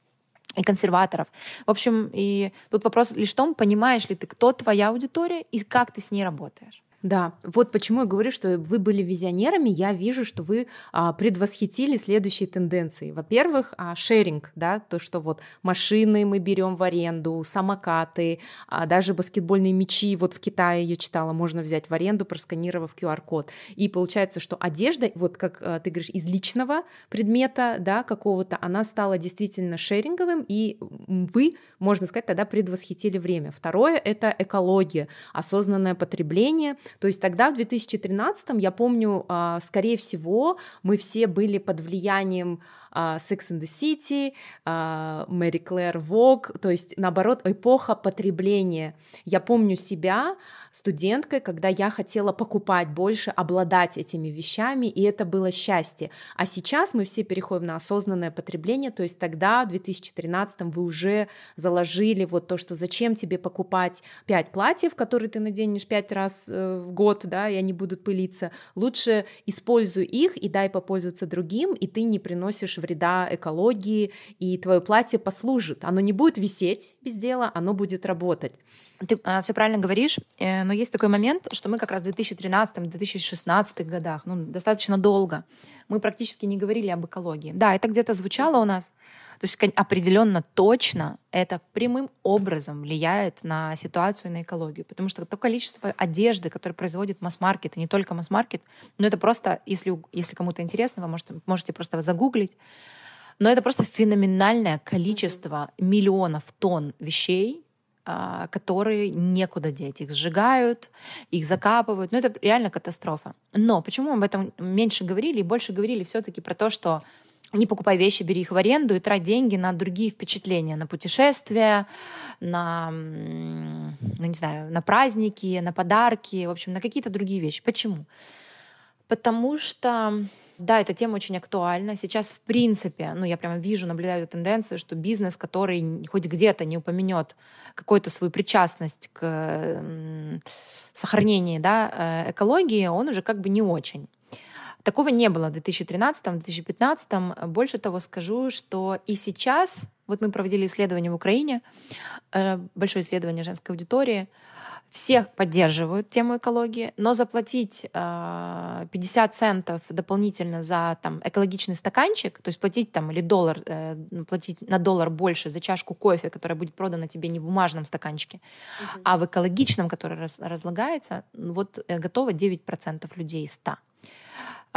и консерваторов. В общем, и тут вопрос лишь в том, понимаешь ли ты, кто твоя аудитория и как ты с ней работаешь. Да, вот почему я говорю, что вы были визионерами, я вижу, что вы а, предвосхитили следующие тенденции. Во-первых, а, шеринг, да, то, что вот машины мы берем в аренду, самокаты, а, даже баскетбольные мячи, вот в Китае я читала, можно взять в аренду, просканировав QR-код. И получается, что одежда, вот как а, ты говоришь, из личного предмета, да, какого-то, она стала действительно шеринговым, и вы, можно сказать, тогда предвосхитили время. Второе — это экология, осознанное потребление — то есть тогда, в 2013, я помню, а, скорее всего, мы все были под влиянием а, Sex and the City, а, "Mary Claire Vogue, то есть, наоборот, эпоха потребления. Я помню себя студенткой, когда я хотела покупать больше, обладать этими вещами, и это было счастье. А сейчас мы все переходим на осознанное потребление, то есть тогда, в 2013, вы уже заложили вот то, что зачем тебе покупать 5 платьев, которые ты наденешь 5 раз э, в год, да, и они будут пылиться. Лучше используй их и дай попользоваться другим, и ты не приносишь вреда экологии, и твое платье послужит. Оно не будет висеть без дела, оно будет работать. Ты а, все правильно говоришь, э, но есть такой момент, что мы как раз в 2013-2016 годах, ну, достаточно долго, мы практически не говорили об экологии. Да, это где-то звучало у нас, то есть определенно точно это прямым образом влияет на ситуацию, и на экологию. Потому что то количество одежды, которое производит масс-маркет, и не только масс-маркет, но ну, это просто, если, если кому-то интересно, вы можете, можете просто загуглить, но это просто феноменальное количество миллионов тонн вещей, а, которые некуда деть. Их сжигают, их закапывают. Ну, это реально катастрофа. Но почему мы об этом меньше говорили и больше говорили все-таки про то, что не покупай вещи, бери их в аренду и трать деньги на другие впечатления, на путешествия, на, ну, не знаю, на праздники, на подарки, в общем, на какие-то другие вещи. Почему? Потому что, да, эта тема очень актуальна. Сейчас, в принципе, ну, я прямо вижу, наблюдаю эту тенденцию, что бизнес, который хоть где-то не упомянет какую-то свою причастность к сохранению да, э, экологии, он уже как бы не очень. Такого не было в 2013-2015. Больше того скажу, что и сейчас, вот мы проводили исследование в Украине, э, большое исследование женской аудитории, всех поддерживают тему экологии, но заплатить 50 э, центов дополнительно за там, экологичный стаканчик, то есть платить там или доллар, э, ну, платить на доллар больше за чашку кофе, которая будет продана тебе не в бумажном стаканчике, угу. а в экологичном, который раз, разлагается, ну, вот готово 9% людей из 100.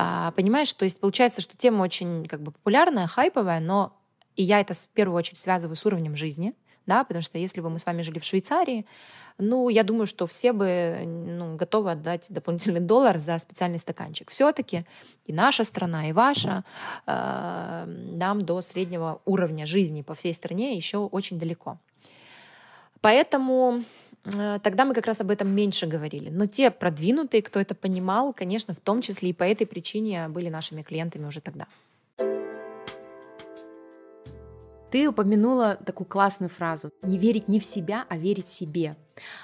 А, понимаешь, то есть получается, что тема очень как бы популярная, хайповая, но и я это в первую очередь связываю с уровнем жизни, да, потому что если бы мы с вами жили в Швейцарии, ну, я думаю, что все бы ну, готовы отдать дополнительный доллар за специальный стаканчик. Все-таки и наша страна, и ваша э, нам до среднего уровня жизни по всей стране еще очень далеко. Поэтому Э, тогда мы как раз об этом меньше говорили. Но те продвинутые, кто это понимал, конечно, в том числе и по этой причине были нашими клиентами уже тогда. Ты упомянула такую классную фразу «не верить не в себя, а верить себе».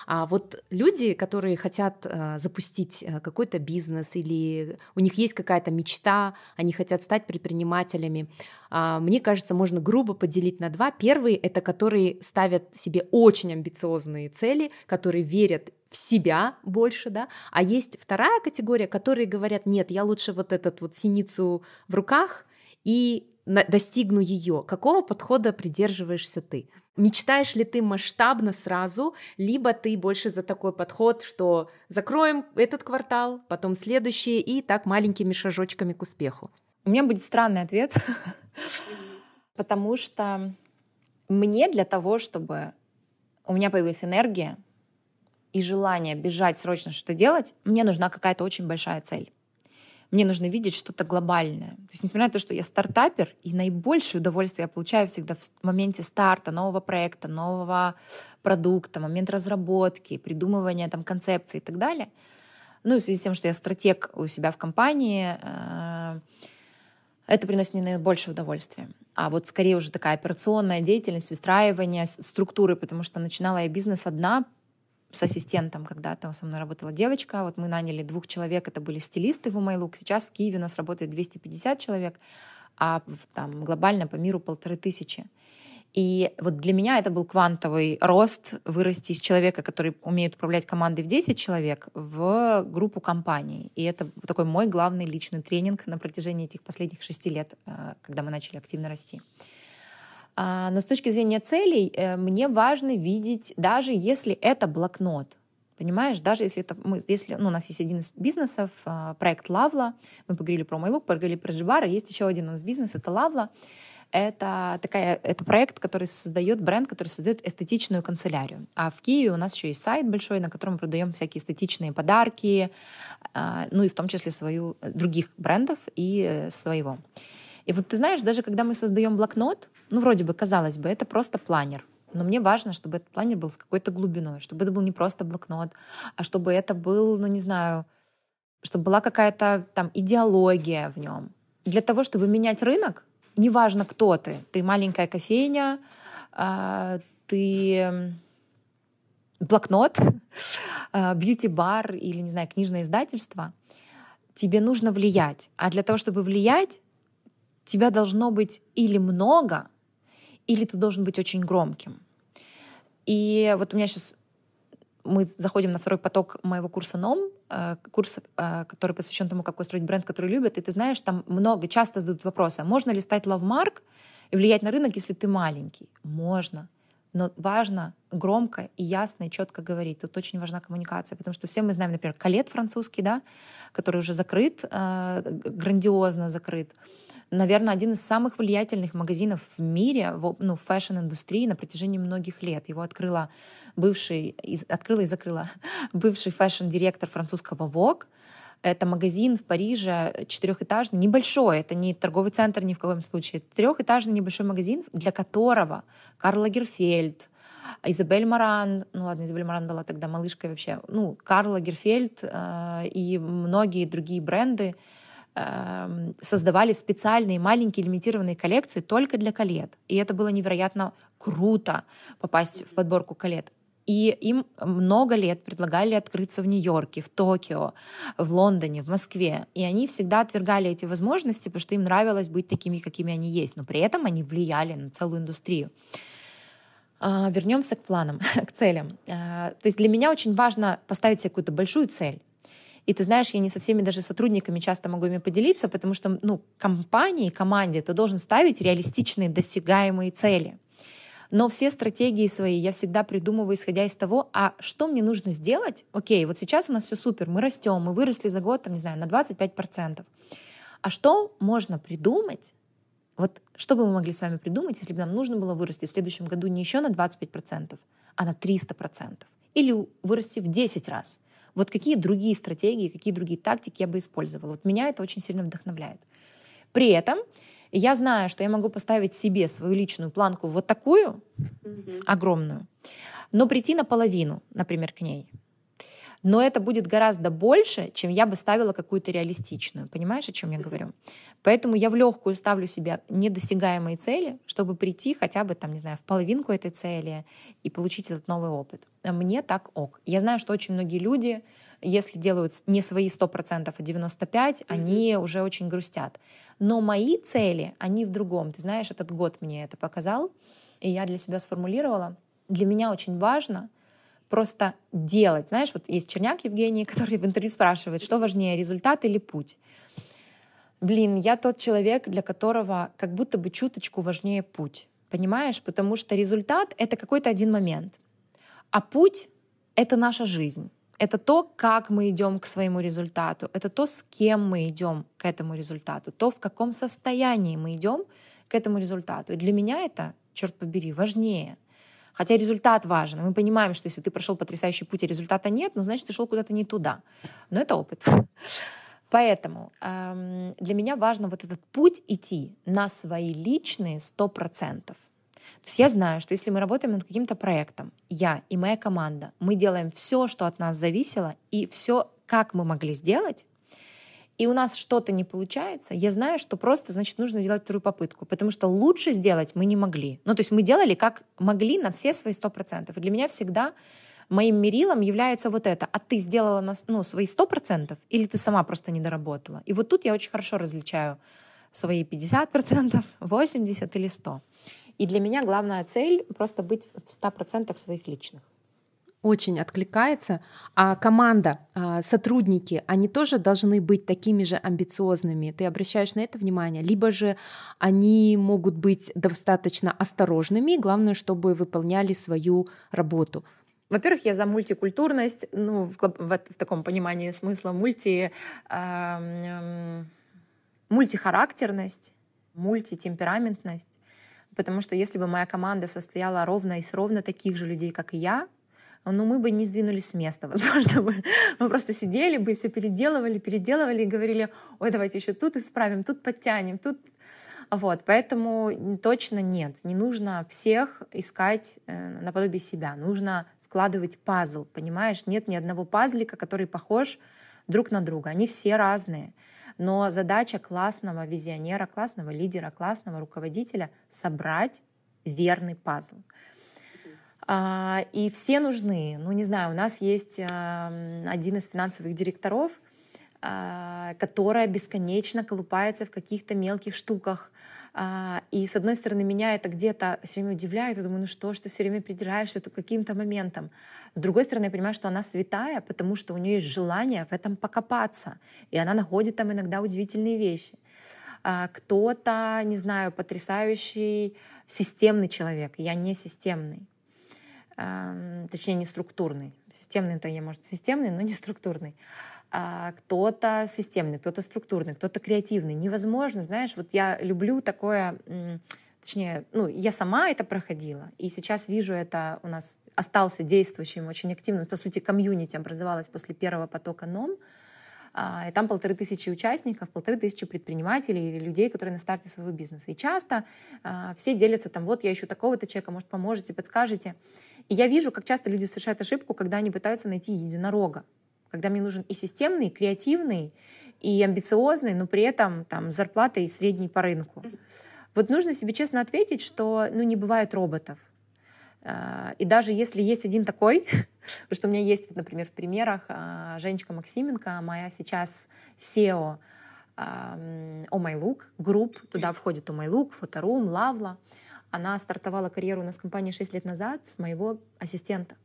А вот люди, которые хотят э, запустить э, какой-то бизнес или у них есть какая-то мечта, они хотят стать предпринимателями, а, мне кажется, можно грубо поделить на два. Первые — это которые ставят себе очень амбициозные цели, которые верят в себя больше, да, а есть вторая категория, которые говорят, нет, я лучше вот этот вот синицу в руках и достигну ее? Какого подхода придерживаешься ты? Мечтаешь ли ты масштабно сразу, либо ты больше за такой подход, что закроем этот квартал, потом следующие и так маленькими шажочками к успеху? У меня будет странный ответ, потому что мне для того, чтобы у меня появилась энергия и желание бежать срочно что-то делать, мне нужна какая-то очень большая цель мне нужно видеть что-то глобальное. То есть, несмотря на то, что я стартапер, и наибольшее удовольствие я получаю всегда в моменте старта нового проекта, нового продукта, момент разработки, придумывания там концепции и так далее. Ну, в связи с тем, что я стратег у себя в компании, э, это приносит мне наибольшее удовольствие. А вот скорее уже такая операционная деятельность, выстраивание структуры, потому что начинала я бизнес одна, с ассистентом когда там со мной работала девочка. Вот мы наняли двух человек, это были стилисты в Умайлук. Сейчас в Киеве у нас работает 250 человек, а там глобально по миру полторы тысячи. И вот для меня это был квантовый рост вырасти из человека, который умеет управлять командой в 10 человек, в группу компаний. И это такой мой главный личный тренинг на протяжении этих последних шести лет, э, когда мы начали активно расти. А, но с точки зрения целей э, мне важно видеть, даже если это блокнот, Понимаешь, даже если это мы, если ну, у нас есть один из бизнесов, а, проект Лавла, мы поговорили про Майлук, поговорили про Жибара, есть еще один у нас бизнес, это Лавла. Это, такая, это проект, который создает бренд, который создает эстетичную канцелярию. А в Киеве у нас еще есть сайт большой, на котором мы продаем всякие эстетичные подарки, а, ну и в том числе свою, других брендов и э, своего. И вот ты знаешь, даже когда мы создаем блокнот, ну, вроде бы, казалось бы, это просто планер. Но мне важно, чтобы этот планер был с какой-то глубиной, чтобы это был не просто блокнот, а чтобы это был, ну, не знаю, чтобы была какая-то там идеология в нем. Для того, чтобы менять рынок, неважно, кто ты, ты маленькая кофейня, а, ты блокнот, а, бьюти-бар или, не знаю, книжное издательство, тебе нужно влиять. А для того, чтобы влиять, тебя должно быть или много, или ты должен быть очень громким. И вот у меня сейчас мы заходим на второй поток моего курса НОМ, э, курс, э, который посвящен тому, как построить бренд, который любят, и ты знаешь, там много, часто задают вопросы, а можно ли стать лавмарк и влиять на рынок, если ты маленький? Можно. Но важно громко и ясно и четко говорить. Тут очень важна коммуникация, потому что все мы знаем, например, Калет французский, да, который уже закрыт, э, грандиозно закрыт наверное, один из самых влиятельных магазинов в мире, в, ну, в фэшн-индустрии на протяжении многих лет. Его открыла бывший, из, открыла и закрыла бывший фэшн-директор французского Vogue. Это магазин в Париже четырехэтажный, небольшой, это не торговый центр ни в коем случае, трехэтажный небольшой магазин, для которого Карл Лагерфельд, Изабель Маран, ну ладно, Изабель Маран была тогда малышкой вообще, ну, Карла Герфельд э, и многие другие бренды Эм, создавали специальные маленькие лимитированные коллекции только для колет. И это было невероятно круто попасть в подборку колет. И им много лет предлагали открыться в Нью-Йорке, в Токио, в Лондоне, в Москве. И они всегда отвергали эти возможности, потому что им нравилось быть такими, какими они есть. Но при этом они влияли на целую индустрию. А, вернемся к планам, к целям. А, то есть для меня очень важно поставить себе какую-то большую цель и ты знаешь, я не со всеми даже сотрудниками часто могу ими поделиться, потому что ну, компании, команде ты должен ставить реалистичные, достигаемые цели. Но все стратегии свои я всегда придумываю, исходя из того, а что мне нужно сделать? Окей, вот сейчас у нас все супер, мы растем, мы выросли за год, там, не знаю, на 25%. А что можно придумать? Вот что бы мы могли с вами придумать, если бы нам нужно было вырасти в следующем году не еще на 25%, а на 300%? Или вырасти в 10 раз? Вот какие другие стратегии, какие другие тактики я бы использовала? Вот меня это очень сильно вдохновляет. При этом я знаю, что я могу поставить себе свою личную планку вот такую mm-hmm. огромную, но прийти наполовину, например, к ней но это будет гораздо больше, чем я бы ставила какую-то реалистичную. Понимаешь, о чем я говорю? Поэтому я в легкую ставлю себе недосягаемые цели, чтобы прийти хотя бы, там, не знаю, в половинку этой цели и получить этот новый опыт. А мне так ок. Я знаю, что очень многие люди, если делают не свои 100%, а 95%, mm-hmm. они уже очень грустят. Но мои цели, они в другом. Ты знаешь, этот год мне это показал, и я для себя сформулировала. Для меня очень важно, просто делать. Знаешь, вот есть Черняк Евгений, который в интервью спрашивает, что важнее, результат или путь? Блин, я тот человек, для которого как будто бы чуточку важнее путь. Понимаешь? Потому что результат — это какой-то один момент. А путь — это наша жизнь. Это то, как мы идем к своему результату, это то, с кем мы идем к этому результату, то, в каком состоянии мы идем к этому результату. И для меня это, черт побери, важнее, Хотя результат важен. Мы понимаем, что если ты прошел потрясающий путь, а результата нет, ну, значит, ты шел куда-то не туда. Но это опыт. Поэтому эм, для меня важно вот этот путь идти на свои личные 100%. То есть я знаю, что если мы работаем над каким-то проектом, я и моя команда, мы делаем все, что от нас зависело, и все, как мы могли сделать, и у нас что-то не получается, я знаю, что просто, значит, нужно делать вторую попытку, потому что лучше сделать мы не могли. Ну, то есть мы делали как могли на все свои 100%. И для меня всегда моим мерилом является вот это. А ты сделала на, ну, свои 100% или ты сама просто не доработала? И вот тут я очень хорошо различаю свои 50%, 80% или 100%. И для меня главная цель — просто быть в 100% своих личных очень откликается. А команда, а, сотрудники, они тоже должны быть такими же амбициозными. Ты обращаешь на это внимание. Либо же они могут быть достаточно осторожными, главное, чтобы выполняли свою работу. Во-первых, я за мультикультурность, ну, в, в, в таком понимании смысла мульти, э, э, мультихарактерность, мультитемпераментность. Потому что если бы моя команда состояла ровно из ровно таких же людей, как и я, ну мы бы не сдвинулись с места, возможно, мы, мы просто сидели бы и все переделывали, переделывали и говорили, ой, давайте еще тут исправим, тут подтянем, тут... Вот, поэтому точно нет, не нужно всех искать э, наподобие себя, нужно складывать пазл, понимаешь? Нет ни одного пазлика, который похож друг на друга, они все разные. Но задача классного визионера, классного лидера, классного руководителя — собрать верный пазл. А, и все нужны. Ну, не знаю, у нас есть один из финансовых директоров, а, которая бесконечно колупается в каких-то мелких штуках. А, и, с одной стороны, меня это где-то все время удивляет. Я думаю, ну что ж ты все время придираешься к каким-то моментам. С другой стороны, я понимаю, что она святая, потому что у нее есть желание в этом покопаться. И она находит там иногда удивительные вещи. Кто-то, не знаю, потрясающий системный человек. Я не системный точнее не структурный, системный это я, может, системный, но не структурный. А, кто-то системный, кто-то структурный, кто-то креативный. Невозможно, знаешь, вот я люблю такое, точнее, ну, я сама это проходила, и сейчас вижу это у нас остался действующим, очень активным, по сути, комьюнити образовалась после первого потока НОМ, а, и там полторы тысячи участников, полторы тысячи предпринимателей или людей, которые на старте своего бизнеса. И часто а, все делятся там, вот я ищу такого-то человека, может, поможете, подскажете. И я вижу, как часто люди совершают ошибку, когда они пытаются найти единорога. Когда мне нужен и системный, и креативный, и амбициозный, но при этом там зарплата и средний по рынку. Вот нужно себе честно ответить, что ну, не бывает роботов. А, и даже если есть один такой, что у меня есть, вот, например, в примерах а, Женечка Максименко, моя сейчас SEO о oh My Look, групп, туда входит о oh My Look, Фоторум, Лавла. Uh, она стартовала карьеру у нас в компании 6 лет назад с моего ассистента.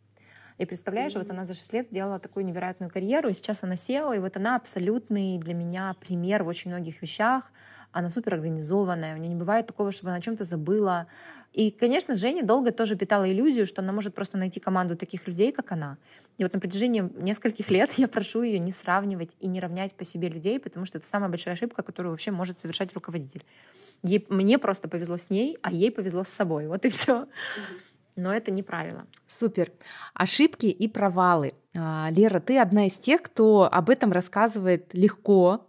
И представляешь, mm-hmm. вот она за 6 лет сделала такую невероятную карьеру, и сейчас она SEO, и вот она абсолютный для меня пример в очень многих вещах. Она супер организованная, у нее не бывает такого, чтобы она о чем-то забыла. И, конечно, Женя долго тоже питала иллюзию, что она может просто найти команду таких людей, как она. И вот на протяжении нескольких лет я прошу ее не сравнивать и не равнять по себе людей, потому что это самая большая ошибка, которую вообще может совершать руководитель. Ей, мне просто повезло с ней, а ей повезло с собой. Вот и все. Но это не правило. Супер. Ошибки и провалы. А, Лера, ты одна из тех, кто об этом рассказывает легко,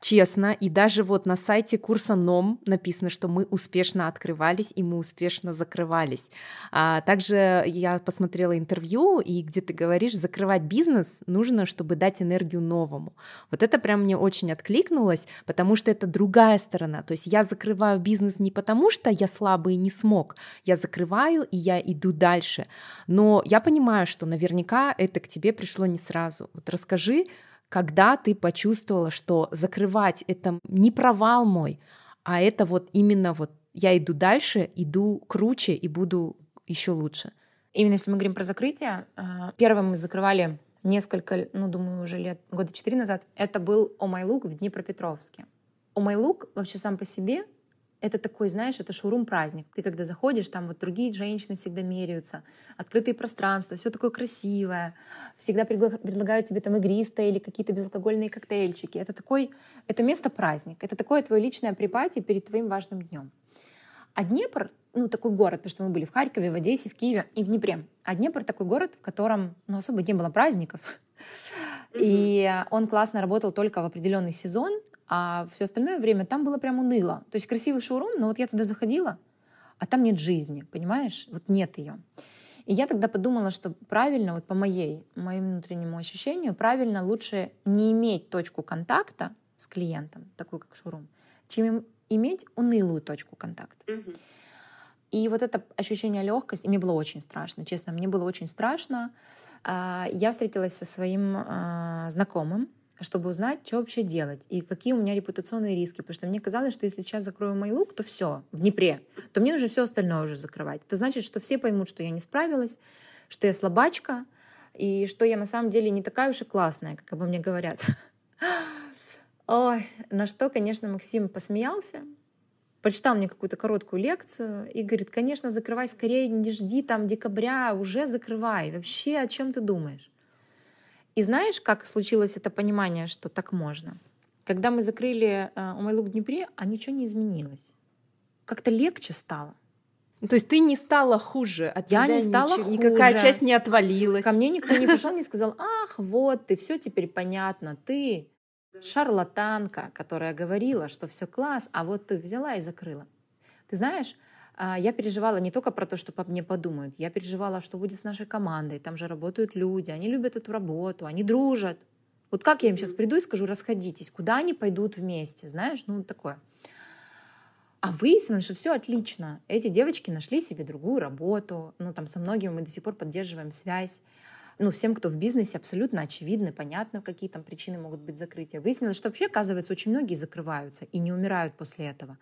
честно. И даже вот на сайте курса НОМ написано, что мы успешно открывались и мы успешно закрывались. А также я посмотрела интервью, и где ты говоришь, закрывать бизнес нужно, чтобы дать энергию новому. Вот это прям мне очень откликнулось, потому что это другая сторона. То есть я закрываю бизнес не потому, что я слабый и не смог, я закрываю и я иду дальше. Но я понимаю, что наверняка это к тебе пришло не сразу. Вот расскажи, когда ты почувствовала, что закрывать это не провал мой, а это вот именно вот я иду дальше, иду круче и буду еще лучше. Именно если мы говорим про закрытие, э, первым мы закрывали несколько, ну, думаю, уже лет, года четыре назад, это был «О май лук» в Днепропетровске. «О май лук» вообще сам по себе это такой, знаешь, это шоурум-праздник. Ты когда заходишь, там вот другие женщины всегда меряются, открытые пространства, все такое красивое, всегда предлагают тебе там игристые или какие-то безалкогольные коктейльчики. Это такой, это место праздник, это такое твое личное припати перед твоим важным днем. А Днепр, ну такой город, потому что мы были в Харькове, в Одессе, в Киеве и в Днепре. А Днепр такой город, в котором ну, особо не было праздников. И он классно работал только в определенный сезон, а все остальное время там было прям уныло. То есть красивый шоурум, но вот я туда заходила, а там нет жизни, понимаешь? Вот нет ее. И я тогда подумала, что правильно, вот по моей, моему внутреннему ощущению, правильно лучше не иметь точку контакта с клиентом, такую как шоурум, чем иметь унылую точку контакта. И вот это ощущение легкости, мне было очень страшно, честно, мне было очень страшно. А, я встретилась со своим а, знакомым, чтобы узнать, что вообще делать и какие у меня репутационные риски. Потому что мне казалось, что если сейчас закрою мой лук, то все, в Днепре, то мне нужно все остальное уже закрывать. Это значит, что все поймут, что я не справилась, что я слабачка, и что я на самом деле не такая уж и классная, как обо мне говорят. Ой, на что, конечно, Максим посмеялся, прочитал мне какую-то короткую лекцию и говорит, конечно, закрывай скорее, не жди там декабря, уже закрывай. Вообще, о чем ты думаешь? И знаешь, как случилось это понимание, что так можно? Когда мы закрыли э, у Майлу в Днепре, а ничего не изменилось. Как-то легче стало. Ну, то есть ты не стала хуже, от я тебя не стала ничего, хуже. никакая часть не отвалилась. Ко мне никто не пришел, не сказал, ах, вот ты, все теперь понятно, ты шарлатанка, которая говорила, что все класс, а вот ты взяла и закрыла. Ты знаешь, а, я переживала не только про то, что по мне подумают, я переживала, что будет с нашей командой, там же работают люди, они любят эту работу, они дружат. Вот как я им сейчас приду и скажу, расходитесь, куда они пойдут вместе, знаешь, ну такое. А выяснилось, что все отлично. Эти девочки нашли себе другую работу. Ну, там со многими мы до сих пор поддерживаем связь. Ну, всем, кто в бизнесе, абсолютно очевидно, понятно, какие там причины могут быть закрытия. Выяснилось, что вообще, оказывается, очень многие закрываются и не умирают после этого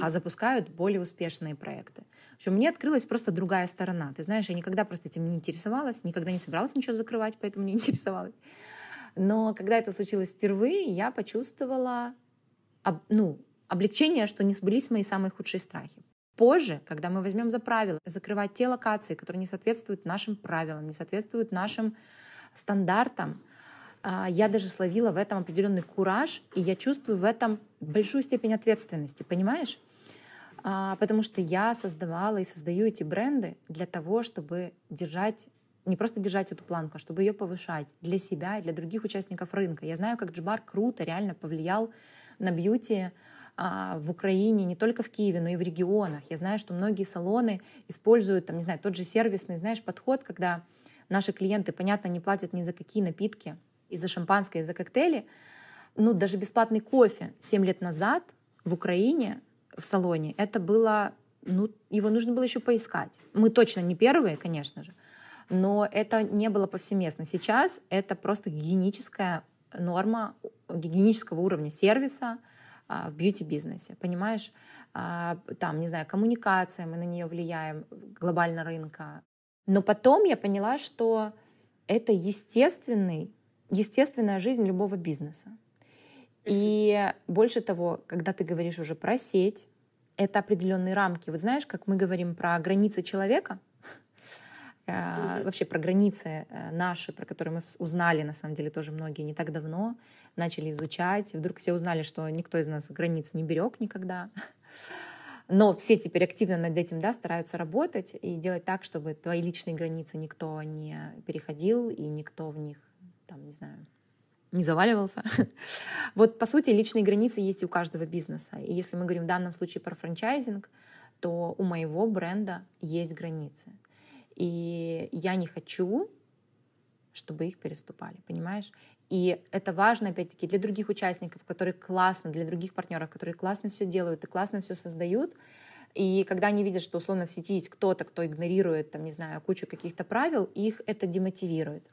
а запускают более успешные проекты. В общем, мне открылась просто другая сторона. Ты знаешь, я никогда просто этим не интересовалась, никогда не собиралась ничего закрывать, поэтому не интересовалась. Но когда это случилось впервые, я почувствовала об, ну, облегчение, что не сбылись мои самые худшие страхи. Позже, когда мы возьмем за правило закрывать те локации, которые не соответствуют нашим правилам, не соответствуют нашим стандартам, а, я даже словила в этом определенный кураж, и я чувствую в этом большую степень ответственности, понимаешь? А, потому что я создавала и создаю эти бренды для того, чтобы держать не просто держать эту планку, а чтобы ее повышать для себя и для других участников рынка. Я знаю, как Джибар круто реально повлиял на бьюти а, в Украине, не только в Киеве, но и в регионах. Я знаю, что многие салоны используют, там, не знаю, тот же сервисный, знаешь, подход, когда наши клиенты, понятно, не платят ни за какие напитки, и за шампанское, и за коктейли. Ну, даже бесплатный кофе 7 лет назад в Украине в салоне, это было, ну, его нужно было еще поискать. Мы точно не первые, конечно же, но это не было повсеместно. Сейчас это просто гигиеническая норма гигиенического уровня сервиса а, в бьюти-бизнесе, понимаешь? А, там, не знаю, коммуникация, мы на нее влияем, глобально рынка. Но потом я поняла, что это естественный естественная жизнь любого бизнеса. И больше того, когда ты говоришь уже про сеть, это определенные рамки. Вот знаешь, как мы говорим про границы человека, э, вообще про границы э, наши, про которые мы узнали, на самом деле, тоже многие не так давно, начали изучать, и вдруг все узнали, что никто из нас границ не берег никогда. Но все теперь активно над этим да, стараются работать и делать так, чтобы твои личные границы никто не переходил и никто в них там, не знаю, не заваливался. вот, по сути, личные границы есть у каждого бизнеса. И если мы говорим в данном случае про франчайзинг, то у моего бренда есть границы. И я не хочу, чтобы их переступали, понимаешь? И это важно, опять-таки, для других участников, которые классно, для других партнеров, которые классно все делают и классно все создают. И когда они видят, что условно в сети есть кто-то, кто игнорирует, там, не знаю, кучу каких-то правил, их это демотивирует.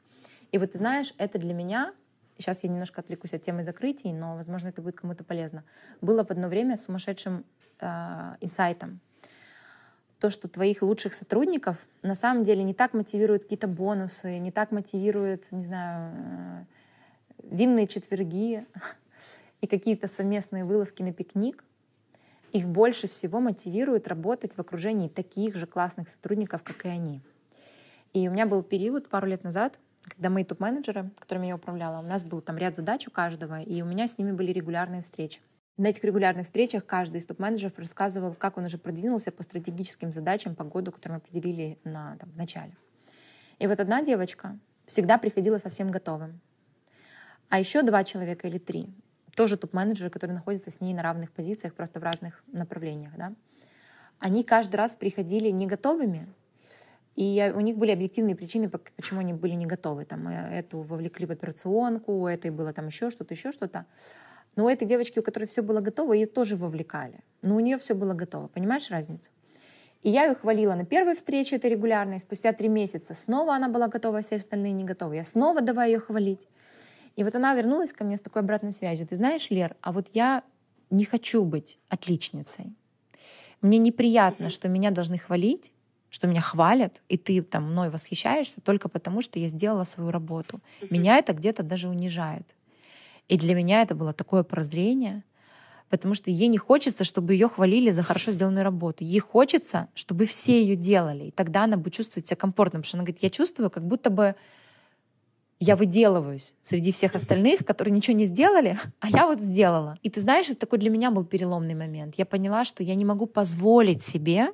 И вот, знаешь, это для меня сейчас я немножко отвлекусь от темы закрытий, но, возможно, это будет кому-то полезно, было в одно время сумасшедшим э, инсайтом. То, что твоих лучших сотрудников на самом деле не так мотивируют какие-то бонусы, не так мотивируют, не знаю, э, винные четверги и какие-то совместные вылазки на пикник. Их больше всего мотивирует работать в окружении таких же классных сотрудников, как и они. И у меня был период пару лет назад — когда мы топ-менеджеры, которыми я управляла, у нас был там ряд задач у каждого, и у меня с ними были регулярные встречи. На этих регулярных встречах каждый из топ-менеджеров рассказывал, как он уже продвинулся по стратегическим задачам по году, которые мы определили на, там, в начале. И вот одна девочка всегда приходила совсем готовым. А еще два человека или три, тоже топ-менеджеры, которые находятся с ней на равных позициях, просто в разных направлениях, да, они каждый раз приходили не готовыми, и у них были объективные причины, почему они были не готовы. Там, э, эту вовлекли в операционку, у этой было там еще что-то, еще что-то. Но у этой девочки, у которой все было готово, ее тоже вовлекали. Но у нее все было готово. Понимаешь разницу? И я ее хвалила на первой встрече, это регулярно, и спустя три месяца снова она была готова, а все остальные не готовы. Я снова давай ее хвалить. И вот она вернулась ко мне с такой обратной связью. Ты знаешь, Лер, а вот я не хочу быть отличницей. Мне неприятно, что меня должны хвалить, что меня хвалят, и ты там мной восхищаешься только потому, что я сделала свою работу. Mm-hmm. Меня это где-то даже унижает. И для меня это было такое прозрение, потому что ей не хочется, чтобы ее хвалили за хорошо сделанную работу. Ей хочется, чтобы все ее делали. И тогда она будет чувствовать себя комфортно, потому что она говорит, я чувствую, как будто бы я выделываюсь среди всех остальных, которые ничего не сделали, а я вот сделала. И ты знаешь, это такой для меня был переломный момент. Я поняла, что я не могу позволить себе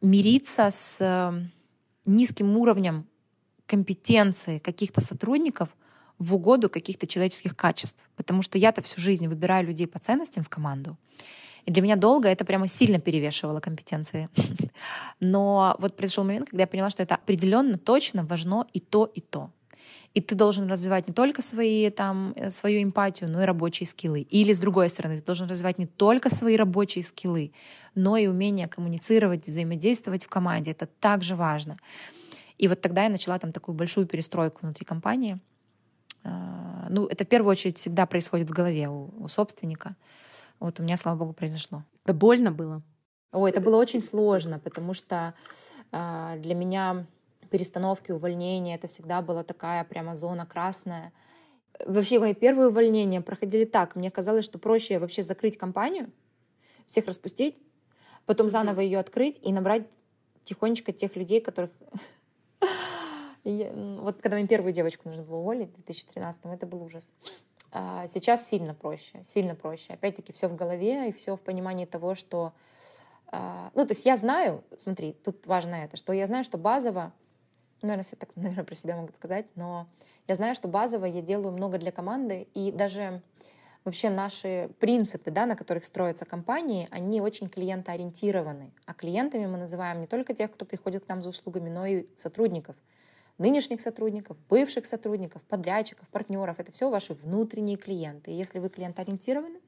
мириться с эм, низким уровнем компетенции каких-то сотрудников в угоду каких-то человеческих качеств. Потому что я-то всю жизнь выбираю людей по ценностям в команду. И для меня долго это прямо сильно перевешивало компетенции. Но вот произошел момент, когда я поняла, что это определенно, точно важно и то, и то. И ты должен развивать не только свои, там, э, свою эмпатию, но и рабочие скиллы. Или, с другой стороны, ты должен развивать не только свои рабочие скиллы, но и умение коммуницировать, взаимодействовать в команде. Это также важно. И вот тогда я начала там такую большую перестройку внутри компании. А, ну, это в первую очередь всегда происходит в голове у, у собственника. Вот у меня, слава богу, произошло. Это больно было? Ой, это было очень сложно, потому что а, для меня перестановки, увольнения. Это всегда была такая прямо зона красная. Вообще мои первые увольнения проходили так. Мне казалось, что проще вообще закрыть компанию, всех распустить, потом заново ее открыть и набрать тихонечко тех людей, которых... Вот когда мне первую девочку нужно было уволить в 2013 м это был ужас. А сейчас сильно проще, сильно проще. Опять-таки все в голове и все в понимании того, что... А, ну, то есть я знаю, смотри, тут важно это, что я знаю, что базово наверное, все так, наверное, про себя могут сказать, но я знаю, что базово я делаю много для команды, и даже вообще наши принципы, да, на которых строятся компании, они очень клиентоориентированы. А клиентами мы называем не только тех, кто приходит к нам за услугами, но и сотрудников. Нынешних сотрудников, бывших сотрудников, подрядчиков, партнеров. Это все ваши внутренние клиенты. И если вы клиентоориентированы,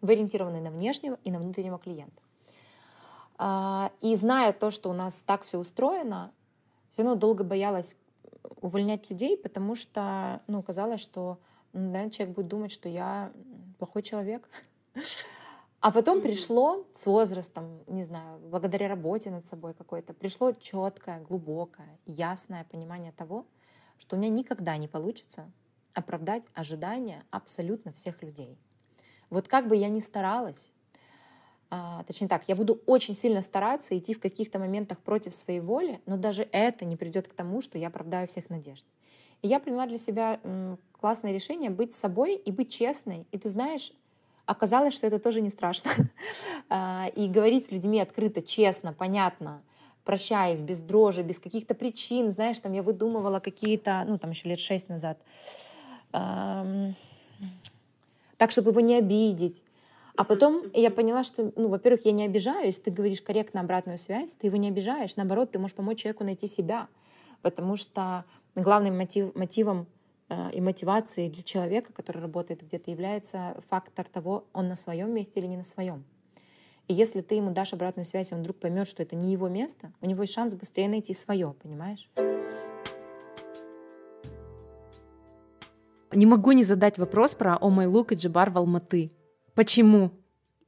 вы ориентированы на внешнего и на внутреннего клиента. А, и зная то, что у нас так все устроено, все равно долго боялась увольнять людей, потому что, ну, казалось, что, ну, наверное, человек будет думать, что я плохой человек. А потом пришло с возрастом, не знаю, благодаря работе над собой какой-то, пришло четкое, глубокое, ясное понимание того, что у меня никогда не получится оправдать ожидания абсолютно всех людей. Вот как бы я ни старалась, а, точнее так, я буду очень сильно стараться идти в каких-то моментах против своей воли, но даже это не придет к тому, что я оправдаю всех надежд. И я приняла для себя классное решение быть собой и быть честной. И ты знаешь, оказалось, что это тоже не страшно. А, и говорить с людьми открыто, честно, понятно, прощаясь, без дрожи, без каких-то причин. Знаешь, там я выдумывала какие-то, ну, там еще лет шесть назад, так, чтобы его не обидеть. А потом я поняла, что, ну, во-первых, я не обижаюсь, ты говоришь корректно обратную связь, ты его не обижаешь, наоборот, ты можешь помочь человеку найти себя, потому что главным мотив, мотивом э, и мотивацией для человека, который работает где-то, является фактор того, он на своем месте или не на своем. И если ты ему дашь обратную связь, и он вдруг поймет, что это не его место, у него есть шанс быстрее найти свое, понимаешь? Не могу не задать вопрос про О oh Лук и Джибар в Алматы. Почему?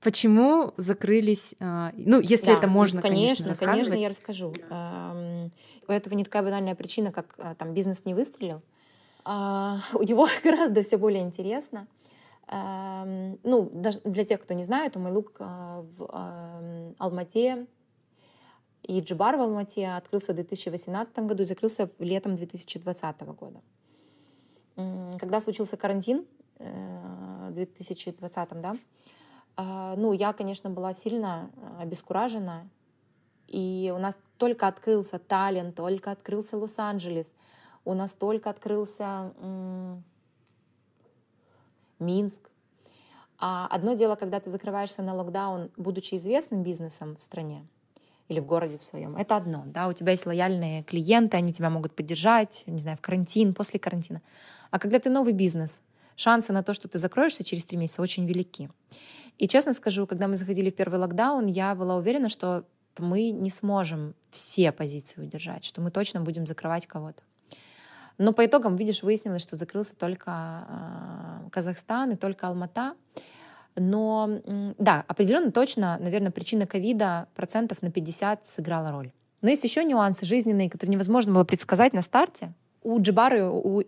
Почему закрылись? А, ну, если да, это можно, конечно, конечно, конечно, я расскажу. У этого не такая банальная причина, как а, там бизнес не выстрелил. А, у него гораздо все более интересно. Ну, даже для тех, кто не знает, у Майлук в Алмате и Джибар в Алмате открылся в 2018 году и закрылся летом 2020 года. Когда случился карантин, э, 2020, да, а, ну, я, конечно, была сильно а, обескуражена, и у нас только открылся Таллин, только открылся Лос-Анджелес, у нас только открылся Минск. А одно дело, когда ты закрываешься на локдаун, будучи известным бизнесом в стране или в городе в своем, это одно, да, у тебя есть лояльные клиенты, они тебя могут поддержать, не знаю, в карантин, после карантина. А когда ты новый бизнес — шансы на то, что ты закроешься через три месяца, очень велики. И честно скажу, когда мы заходили в первый локдаун, я была уверена, что мы не сможем все позиции удержать, что мы точно будем закрывать кого-то. Но по итогам, видишь, выяснилось, что закрылся только а, Казахстан и только Алмата. Но да, определенно точно, наверное, причина ковида процентов на 50 сыграла роль. Но есть еще нюансы жизненные, которые невозможно было предсказать на старте. У Джибары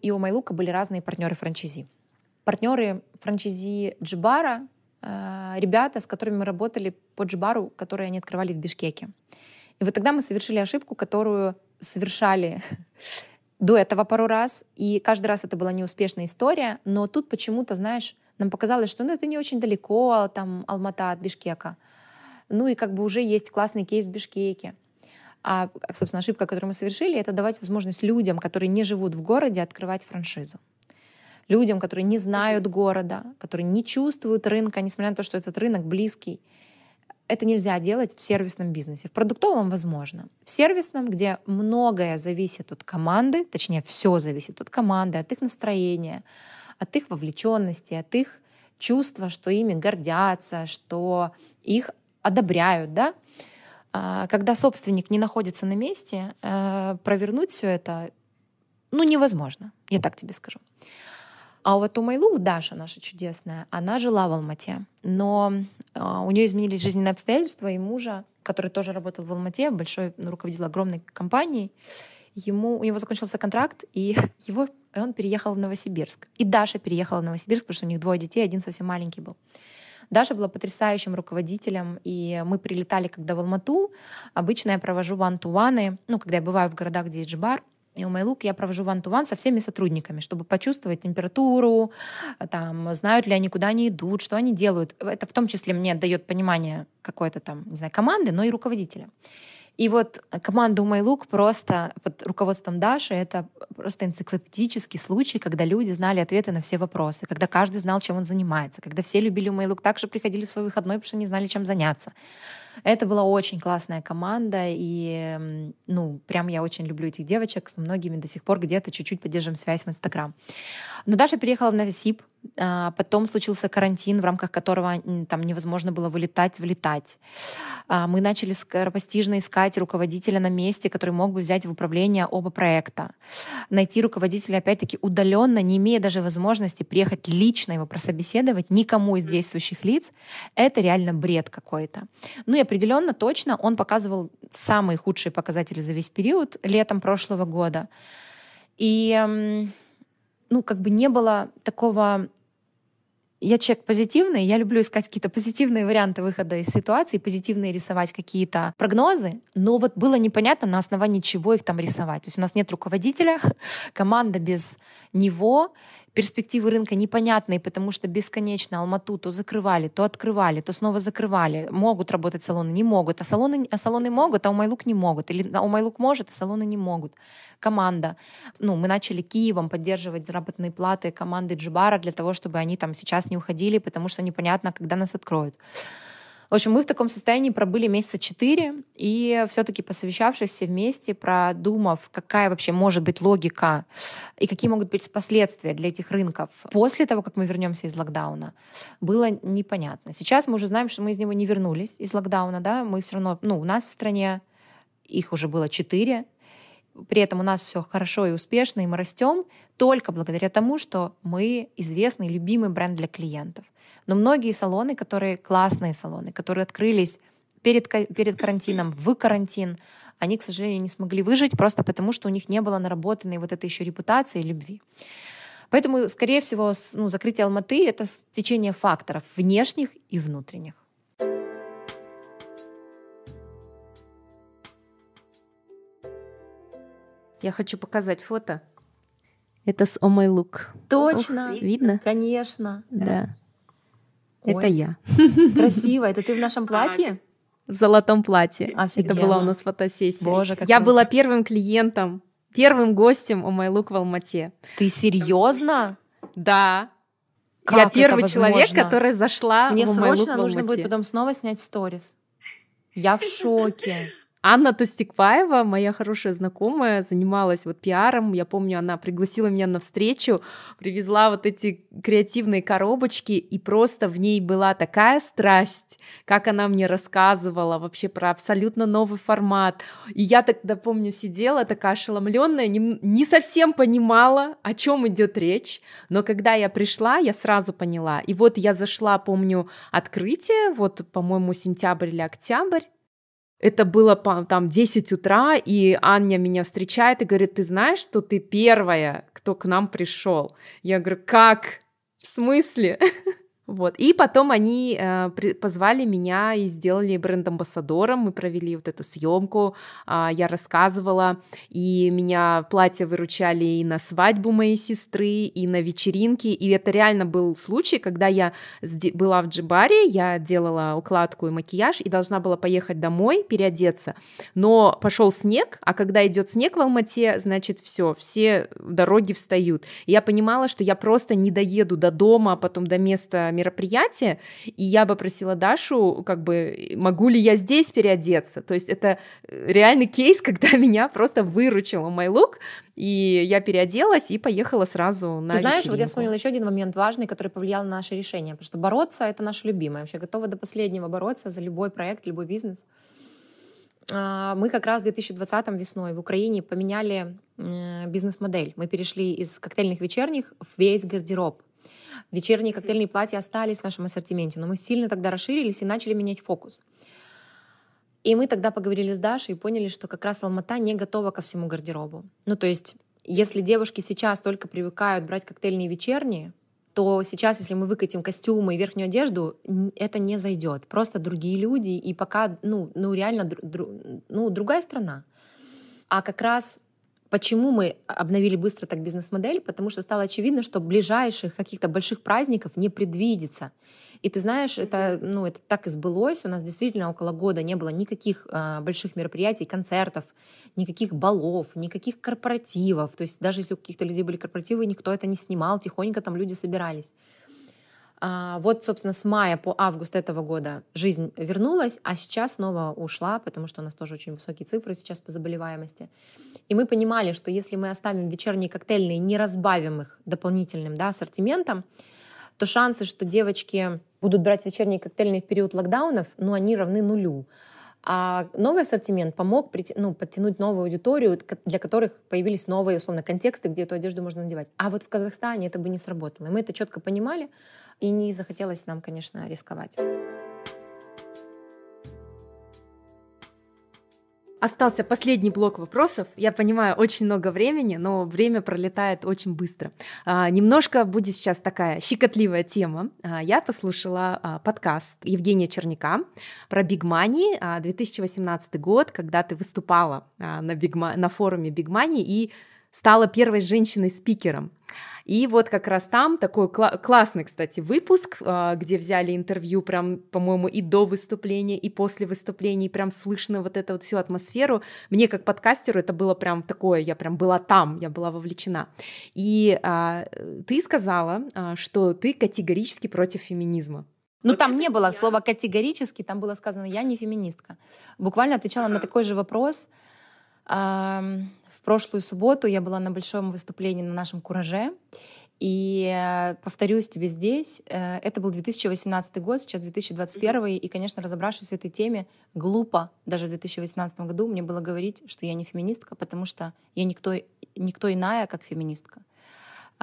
и у Майлука были разные партнеры франчайзи партнеры франчайзи Джибара, э, ребята, с которыми мы работали по Джибару, которые они открывали в Бишкеке. И вот тогда мы совершили ошибку, которую совершали до этого пару раз, и каждый раз это была неуспешная история, но тут почему-то, знаешь, нам показалось, что ну, это не очень далеко, там, Алмата от Бишкека. Ну и как бы уже есть классный кейс в Бишкеке. А, собственно, ошибка, которую мы совершили, это давать возможность людям, которые не живут в городе, открывать франшизу людям, которые не знают города, которые не чувствуют рынка, несмотря на то, что этот рынок близкий. Это нельзя делать в сервисном бизнесе. В продуктовом возможно. В сервисном, где многое зависит от команды, точнее, все зависит от команды, от их настроения, от их вовлеченности, от их чувства, что ими гордятся, что их одобряют, да? А, когда собственник не находится на месте, э, провернуть все это ну, невозможно, я так тебе скажу. А вот у Умайлук, Даша наша чудесная, она жила в Алмате, но а, у нее изменились жизненные обстоятельства, и мужа, который тоже работал в Алмате, большой, ну, руководил огромной компанией, ему, у него закончился контракт, и его, он переехал в Новосибирск. И Даша переехала в Новосибирск, потому что у них двое детей, один совсем маленький был. Даша была потрясающим руководителем, и мы прилетали, когда в Алмату. Обычно я провожу вантуваны, ну, когда я бываю в городах, где есть бар. И у Майлук я провожу ван-ту-ван со всеми сотрудниками, чтобы почувствовать температуру, там, знают ли они, куда они идут, что они делают. Это в том числе мне дает понимание какой-то там, не знаю, команды, но и руководителя. И вот команда Умайлук просто под руководством Даши — это просто энциклопедический случай, когда люди знали ответы на все вопросы, когда каждый знал, чем он занимается, когда все любили Умайлук так, что приходили в свой выходной, потому что не знали, чем заняться. Это была очень классная команда, и, ну, прям я очень люблю этих девочек, с многими до сих пор где-то чуть-чуть поддерживаем связь в Инстаграм. Но даже переехала в Новосиб, а, Потом случился карантин, в рамках которого там невозможно было вылетать, влетать. А, мы начали скоропостижно искать руководителя на месте, который мог бы взять в управление оба проекта. Найти руководителя, опять-таки, удаленно, не имея даже возможности приехать лично его прособеседовать никому из действующих лиц, это реально бред какой-то. Ну и определенно, точно, он показывал самые худшие показатели за весь период летом прошлого года. И ну, как бы не было такого я человек позитивный, я люблю искать какие-то позитивные варианты выхода из ситуации, позитивные рисовать какие-то прогнозы, но вот было непонятно, на основании чего их там рисовать. То есть у нас нет руководителя, команда без него, перспективы рынка непонятные, потому что бесконечно Алмату то закрывали, то открывали, то снова закрывали. Могут работать салоны, не могут. А салоны, а салоны могут, а Умайлук не могут. Или а Умайлук может, а салоны не могут. Команда. Ну, мы начали Киевом поддерживать заработные платы команды Джибара для того, чтобы они там сейчас не уходили, потому что непонятно, когда нас откроют. В общем, мы в таком состоянии пробыли месяца четыре, и все-таки посовещавшись все вместе, продумав, какая вообще может быть логика и какие могут быть последствия для этих рынков после того, как мы вернемся из локдауна, было непонятно. Сейчас мы уже знаем, что мы из него не вернулись, из локдауна, да, мы все равно, ну, у нас в стране их уже было четыре, при этом у нас все хорошо и успешно, и мы растем только благодаря тому, что мы известный, любимый бренд для клиентов. Но многие салоны, которые классные салоны, которые открылись перед, перед карантином, в карантин, они, к сожалению, не смогли выжить просто потому, что у них не было наработанной вот этой еще репутации и любви. Поэтому, скорее всего, ну, закрытие Алматы — это стечение факторов внешних и внутренних. Я хочу показать фото. Это с О мой лук. Точно. Ух, видно? Конечно. Да. Ой. Это я. Красиво. Это ты в нашем платье? В золотом платье. Офигенно. Это была у нас фотосессия. Боже, как Я круто. была первым клиентом, первым гостем у мой лук в Алмате. Ты серьезно? Да. Как я первый возможно? человек, который зашла Мне в Алмате. Oh Мне срочно нужно будет потом снова снять сторис. Я в шоке. Анна Тостикпаева, моя хорошая знакомая, занималась вот пиаром. Я помню, она пригласила меня на встречу, привезла вот эти креативные коробочки, и просто в ней была такая страсть, как она мне рассказывала вообще про абсолютно новый формат. И я тогда, помню, сидела такая ошеломленная, не, не совсем понимала, о чем идет речь, но когда я пришла, я сразу поняла. И вот я зашла, помню, открытие, вот, по-моему, сентябрь или октябрь, это было там 10 утра, и Аня меня встречает и говорит, ты знаешь, что ты первая, кто к нам пришел? Я говорю, как? В смысле? Вот. И потом они э, позвали меня и сделали бренд-амбассадором. Мы провели вот эту съемку. Э, я рассказывала, и меня платье выручали и на свадьбу моей сестры, и на вечеринки. И это реально был случай, когда я была в Джибаре, я делала укладку и макияж, и должна была поехать домой переодеться. Но пошел снег, а когда идет снег в Алмате, значит все, все дороги встают. И я понимала, что я просто не доеду до дома, а потом до места мероприятие, и я бы просила Дашу, как бы, могу ли я здесь переодеться? То есть это э, реальный кейс, когда меня просто выручила мой лук, и я переоделась и поехала сразу на Ты знаешь, вечеринку. вот я вспомнила еще один момент важный, который повлиял на наше решение, потому что бороться — это наше любимое. Вообще готовы до последнего бороться за любой проект, любой бизнес. А, мы как раз в 2020 весной в Украине поменяли э, бизнес-модель. Мы перешли из коктейльных вечерних в весь гардероб. Вечерние коктейльные платья остались в нашем ассортименте, но мы сильно тогда расширились и начали менять фокус. И мы тогда поговорили с Дашей и поняли, что как раз Алмата не готова ко всему гардеробу. Ну, то есть, если девушки сейчас только привыкают брать коктейльные вечерние, то сейчас, если мы выкатим костюмы и верхнюю одежду, это не зайдет. Просто другие люди, и пока, ну, ну реально, дру, ну, другая страна. А как раз Почему мы обновили быстро так бизнес-модель? Потому что стало очевидно, что ближайших каких-то больших праздников не предвидится. И ты знаешь, это, ну, это так и сбылось. У нас действительно около года не было никаких э, больших мероприятий, концертов, никаких балов, никаких корпоративов. То есть даже если у каких-то людей были корпоративы, никто это не снимал, тихонько там люди собирались. А, вот, собственно, с мая по август этого года жизнь вернулась, а сейчас снова ушла, потому что у нас тоже очень высокие цифры сейчас по заболеваемости. И мы понимали, что если мы оставим вечерние коктейльные, не разбавим их дополнительным да, ассортиментом, то шансы, что девочки будут брать вечерние коктейльные в период локдаунов, ну, они равны нулю. А новый ассортимент помог ну, подтянуть новую аудиторию, для которых появились новые, условно, контексты, где эту одежду можно надевать. А вот в Казахстане это бы не сработало. Мы это четко понимали, и не захотелось нам, конечно, рисковать. Остался последний блок вопросов. Я понимаю, очень много времени, но время пролетает очень быстро. А, немножко будет сейчас такая щекотливая тема. А, я послушала а, подкаст Евгения Черняка про Big Money а, 2018 год, когда ты выступала а, на, Big, на форуме Big Money и стала первой женщиной-спикером. И вот как раз там такой кла- классный, кстати, выпуск, а, где взяли интервью прям, по-моему, и до выступления, и после выступления, и прям слышно вот эту вот всю атмосферу. Мне как подкастеру это было прям такое, я прям была там, я была вовлечена. И а, ты сказала, а, что ты категорически против феминизма. Ну, вот там не было я... слова категорически, там было сказано «я не феминистка». Буквально отвечала а -а -а. на такой же вопрос прошлую субботу я была на большом выступлении на нашем «Кураже», и э, повторюсь тебе здесь, э, это был 2018 год, сейчас 2021, и, конечно, разобравшись в этой теме, глупо даже в 2018 году мне было говорить, что я не феминистка, потому что я никто, никто иная, как феминистка.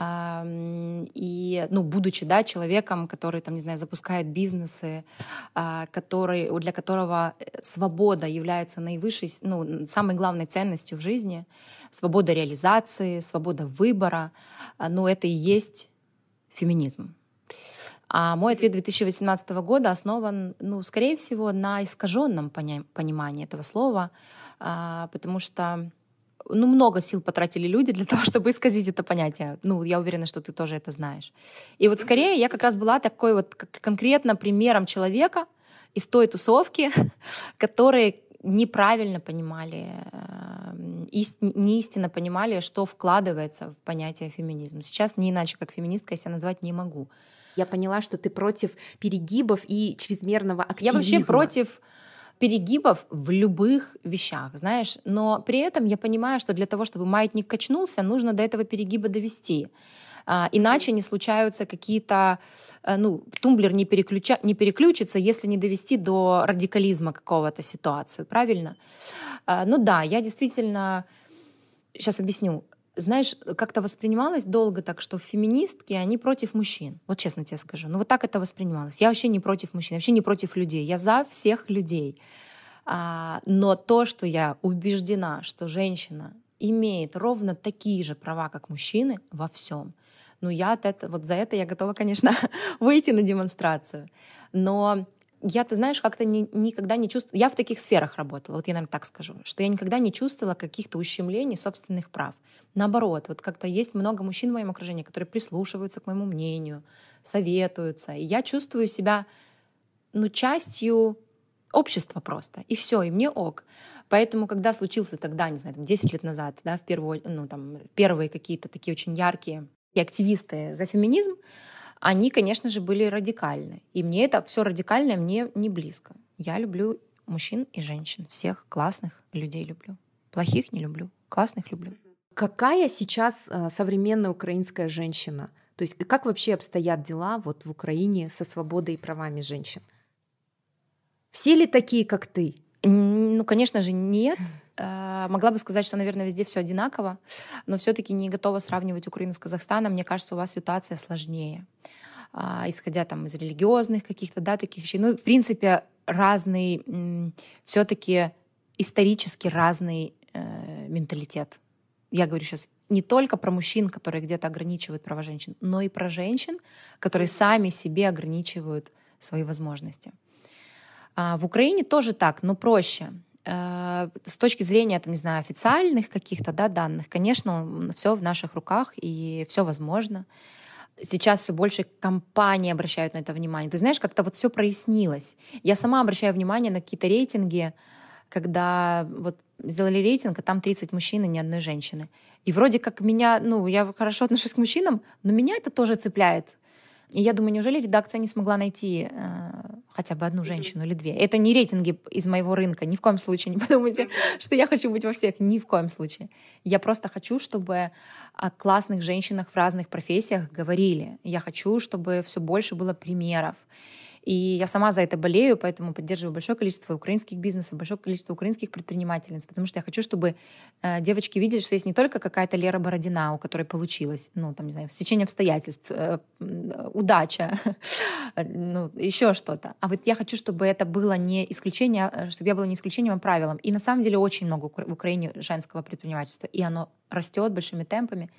И, ну, будучи, да, человеком, который, там, не знаю, запускает бизнесы, а, который, для которого э, свобода является наивысшей, ну, самой главной ценностью в жизни, свобода реализации, свобода выбора, а, ну, это и есть феминизм. А мой ответ 2018 года основан, ну, скорее всего, на искаженном понимании этого слова, а, потому что ну, много сил потратили люди для того, чтобы исказить это понятие. Ну, я уверена, что ты тоже это знаешь. И вот скорее я как раз была такой вот конкретно примером человека из той тусовки, которые неправильно понимали, э, ист, не истинно понимали, что вкладывается в понятие феминизм. Сейчас не иначе, как феминистка, я себя назвать не могу. Я поняла, что ты против перегибов и чрезмерного активизма. Я вообще против перегибов в любых вещах, знаешь, но при этом я понимаю, что для того, чтобы маятник качнулся, нужно до этого перегиба довести. А, иначе не случаются какие-то, э, ну, тумблер не, переключа, не переключится, если не довести до радикализма какого-то ситуацию, правильно? А, ну да, я действительно, сейчас объясню, знаешь, как-то воспринималось долго так, что феминистки, они против мужчин. Вот честно тебе скажу. Ну вот так это воспринималось. Я вообще не против мужчин, вообще не против людей. Я за всех людей. А, но то, что я убеждена, что женщина имеет ровно такие же права, как мужчины во всем. Ну я от этого, вот за это я готова, конечно, выйти на демонстрацию. Но я, ты знаешь, как-то ни, никогда не чувствовала... Я в таких сферах работала, вот я, наверное, так скажу, что я никогда не чувствовала каких-то ущемлений собственных прав. Наоборот, вот как-то есть много мужчин в моем окружении, которые прислушиваются к моему мнению, советуются. И я чувствую себя, ну, частью общества просто. И все, и мне ок. Поэтому, когда случился тогда, не знаю, там, 10 лет назад, да, в первую, ну, там, первые какие-то такие очень яркие и активисты за феминизм, они, конечно же, были радикальны. И мне это все радикальное мне не близко. Я люблю мужчин и женщин, всех классных людей люблю. Плохих не люблю, классных люблю. Какая сейчас а, современная украинская женщина? То есть как вообще обстоят дела вот в Украине со свободой и правами женщин? Все ли такие, как ты? Ну, конечно же, нет. А, могла бы сказать, что, наверное, везде все одинаково, но все-таки не готова сравнивать Украину с Казахстаном. Мне кажется, у вас ситуация сложнее, а, исходя там из религиозных каких-то, да, таких вещей. Ну, в принципе, разный, все-таки исторически разный э, менталитет я говорю сейчас не только про мужчин, которые где-то ограничивают права женщин, но и про женщин, которые сами себе ограничивают свои возможности. А, в Украине тоже так, но проще. А, с точки зрения, там, не знаю, официальных каких-то да, данных, конечно, все в наших руках и все возможно. Сейчас все больше компаний обращают на это внимание. Ты знаешь, как-то вот все прояснилось. Я сама обращаю внимание на какие-то рейтинги, когда вот сделали рейтинг, а там 30 мужчин и ни одной женщины. И вроде как меня, ну, я хорошо отношусь к мужчинам, но меня это тоже цепляет. И я думаю, неужели редакция не смогла найти э, хотя бы одну женщину или две? Это не рейтинги из моего рынка, ни в коем случае. Не подумайте, что я хочу быть во всех, ни в коем случае. Я просто хочу, чтобы о классных женщинах в разных профессиях говорили. Я хочу, чтобы все больше было примеров. И я сама за это болею, поэтому поддерживаю большое количество украинских бизнесов, большое количество украинских предпринимательниц, потому что я хочу, чтобы э, девочки видели, что есть не только какая-то Лера Бородина, у которой получилось, ну, там, не знаю, в стечение обстоятельств, э, удача, э, ну, еще что-то. А вот я хочу, чтобы это было не исключение, чтобы я была не исключением, а правилом. И на самом деле очень много в Украине женского предпринимательства, и оно растет большими темпами.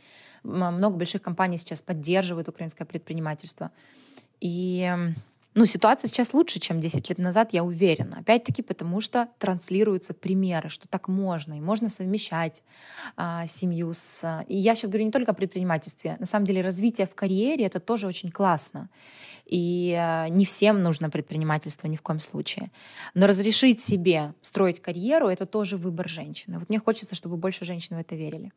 Много больших компаний сейчас поддерживают украинское предпринимательство. И ну, ситуация сейчас лучше, чем 10 лет назад, я уверена. Опять-таки, потому что транслируются примеры, что так можно, и можно совмещать а, семью с... И я сейчас говорю не только о предпринимательстве. На самом деле, развитие в карьере — это тоже очень классно. И а, не всем нужно предпринимательство ни в коем случае. Но разрешить себе строить карьеру — это тоже выбор женщины. Вот мне хочется, чтобы больше женщин в это верили.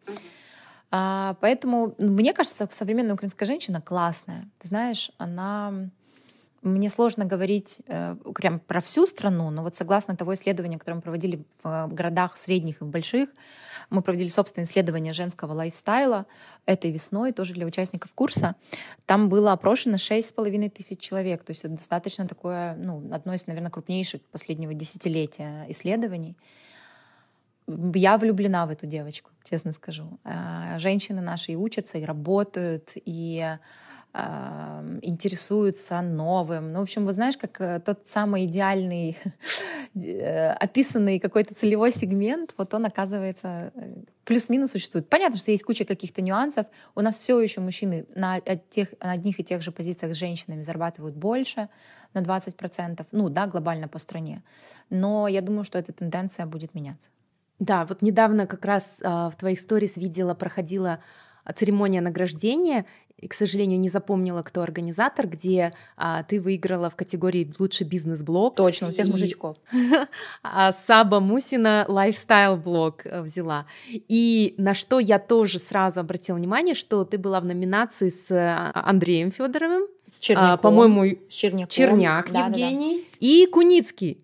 А, поэтому, ну, мне кажется, современная украинская женщина классная. Ты знаешь, она мне сложно говорить э, прям про всю страну, но вот согласно того исследования, которое мы проводили в э, городах средних и больших, мы проводили собственное исследование женского лайфстайла этой весной, тоже для участников курса. Там было опрошено 6,5 тысяч человек, то есть это достаточно такое, ну, одно из, наверное, крупнейших последнего десятилетия исследований. Я влюблена в эту девочку, честно скажу. Э, женщины наши и учатся, и работают, и интересуются новым. Ну, в общем, вот знаешь, как э, тот самый идеальный, э, описанный какой-то целевой сегмент, вот он, оказывается, э, плюс-минус существует. Понятно, что есть куча каких-то нюансов. У нас все еще мужчины на, тех, на одних и тех же позициях с женщинами зарабатывают больше на 20%, ну да, глобально по стране. Но я думаю, что эта тенденция будет меняться. Да, вот недавно как раз э, в твоих сторис видела, проходила а, церемония награждения, и, к сожалению, не запомнила, кто организатор, где а, ты выиграла в категории «Лучший бизнес-блог». Точно, у всех и... мужичков. а Саба Мусина «Лайфстайл-блог» э, взяла. И на что я тоже сразу обратила внимание, что ты была в номинации с а, Андреем Федоровым, с а, Черняком, а, по-моему, с Черняком. Черняк да, Евгений да, да. и Куницкий.